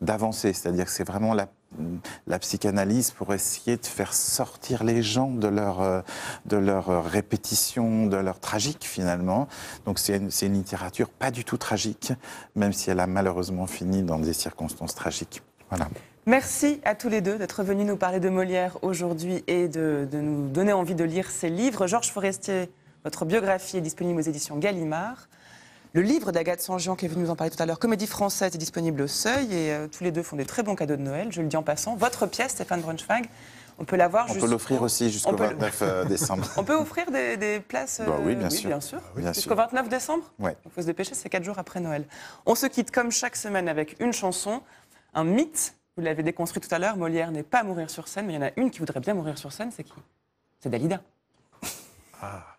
Speaker 1: d'avancer, c'est-à-dire que c'est vraiment la, la psychanalyse pour essayer de faire sortir les gens de leur, euh, de leur euh, répétition, de leur tragique finalement. Donc c'est une, une, littérature pas du tout tragique, même si elle a malheureusement fini dans des circonstances tragiques. Voilà.
Speaker 2: Merci à tous les deux d'être venus nous parler de Molière aujourd'hui et de, de, nous donner envie de lire ses livres. Georges Forestier, votre biographie est disponible aux éditions Gallimard. Le livre d'Agathe Sangian, qui est venu nous en parler tout à l'heure, Comédie française, est disponible au Seuil. Et euh, tous les deux font des très bons cadeaux de Noël, je le dis en passant. Votre pièce, Stéphane Brunschweig, on peut l'avoir. On peut l'offrir
Speaker 1: aussi jusqu'au 29 euh, (laughs) décembre.
Speaker 2: On peut offrir des, places. Bah oui, euh, bien sûr. Bien sûr. jusqu'au 29 décembre. Il faut se dépêcher, c'est quatre jours après Noël. On se quitte comme chaque semaine avec une chanson, un mythe. Vous l'avez déconstruit tout à l'heure. Molière n'est pas à mourir sur scène, mais il y en a une qui voudrait bien mourir sur scène. C'est qui C'est Dalida.
Speaker 3: Ah.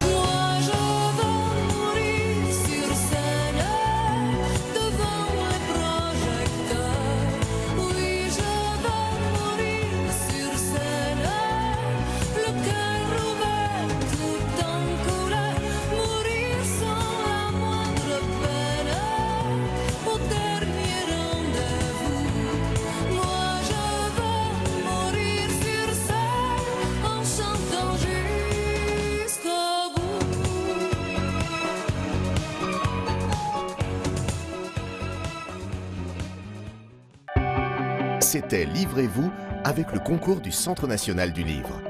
Speaker 3: c'était Livrez-vous avec le concours du Centre national du livre.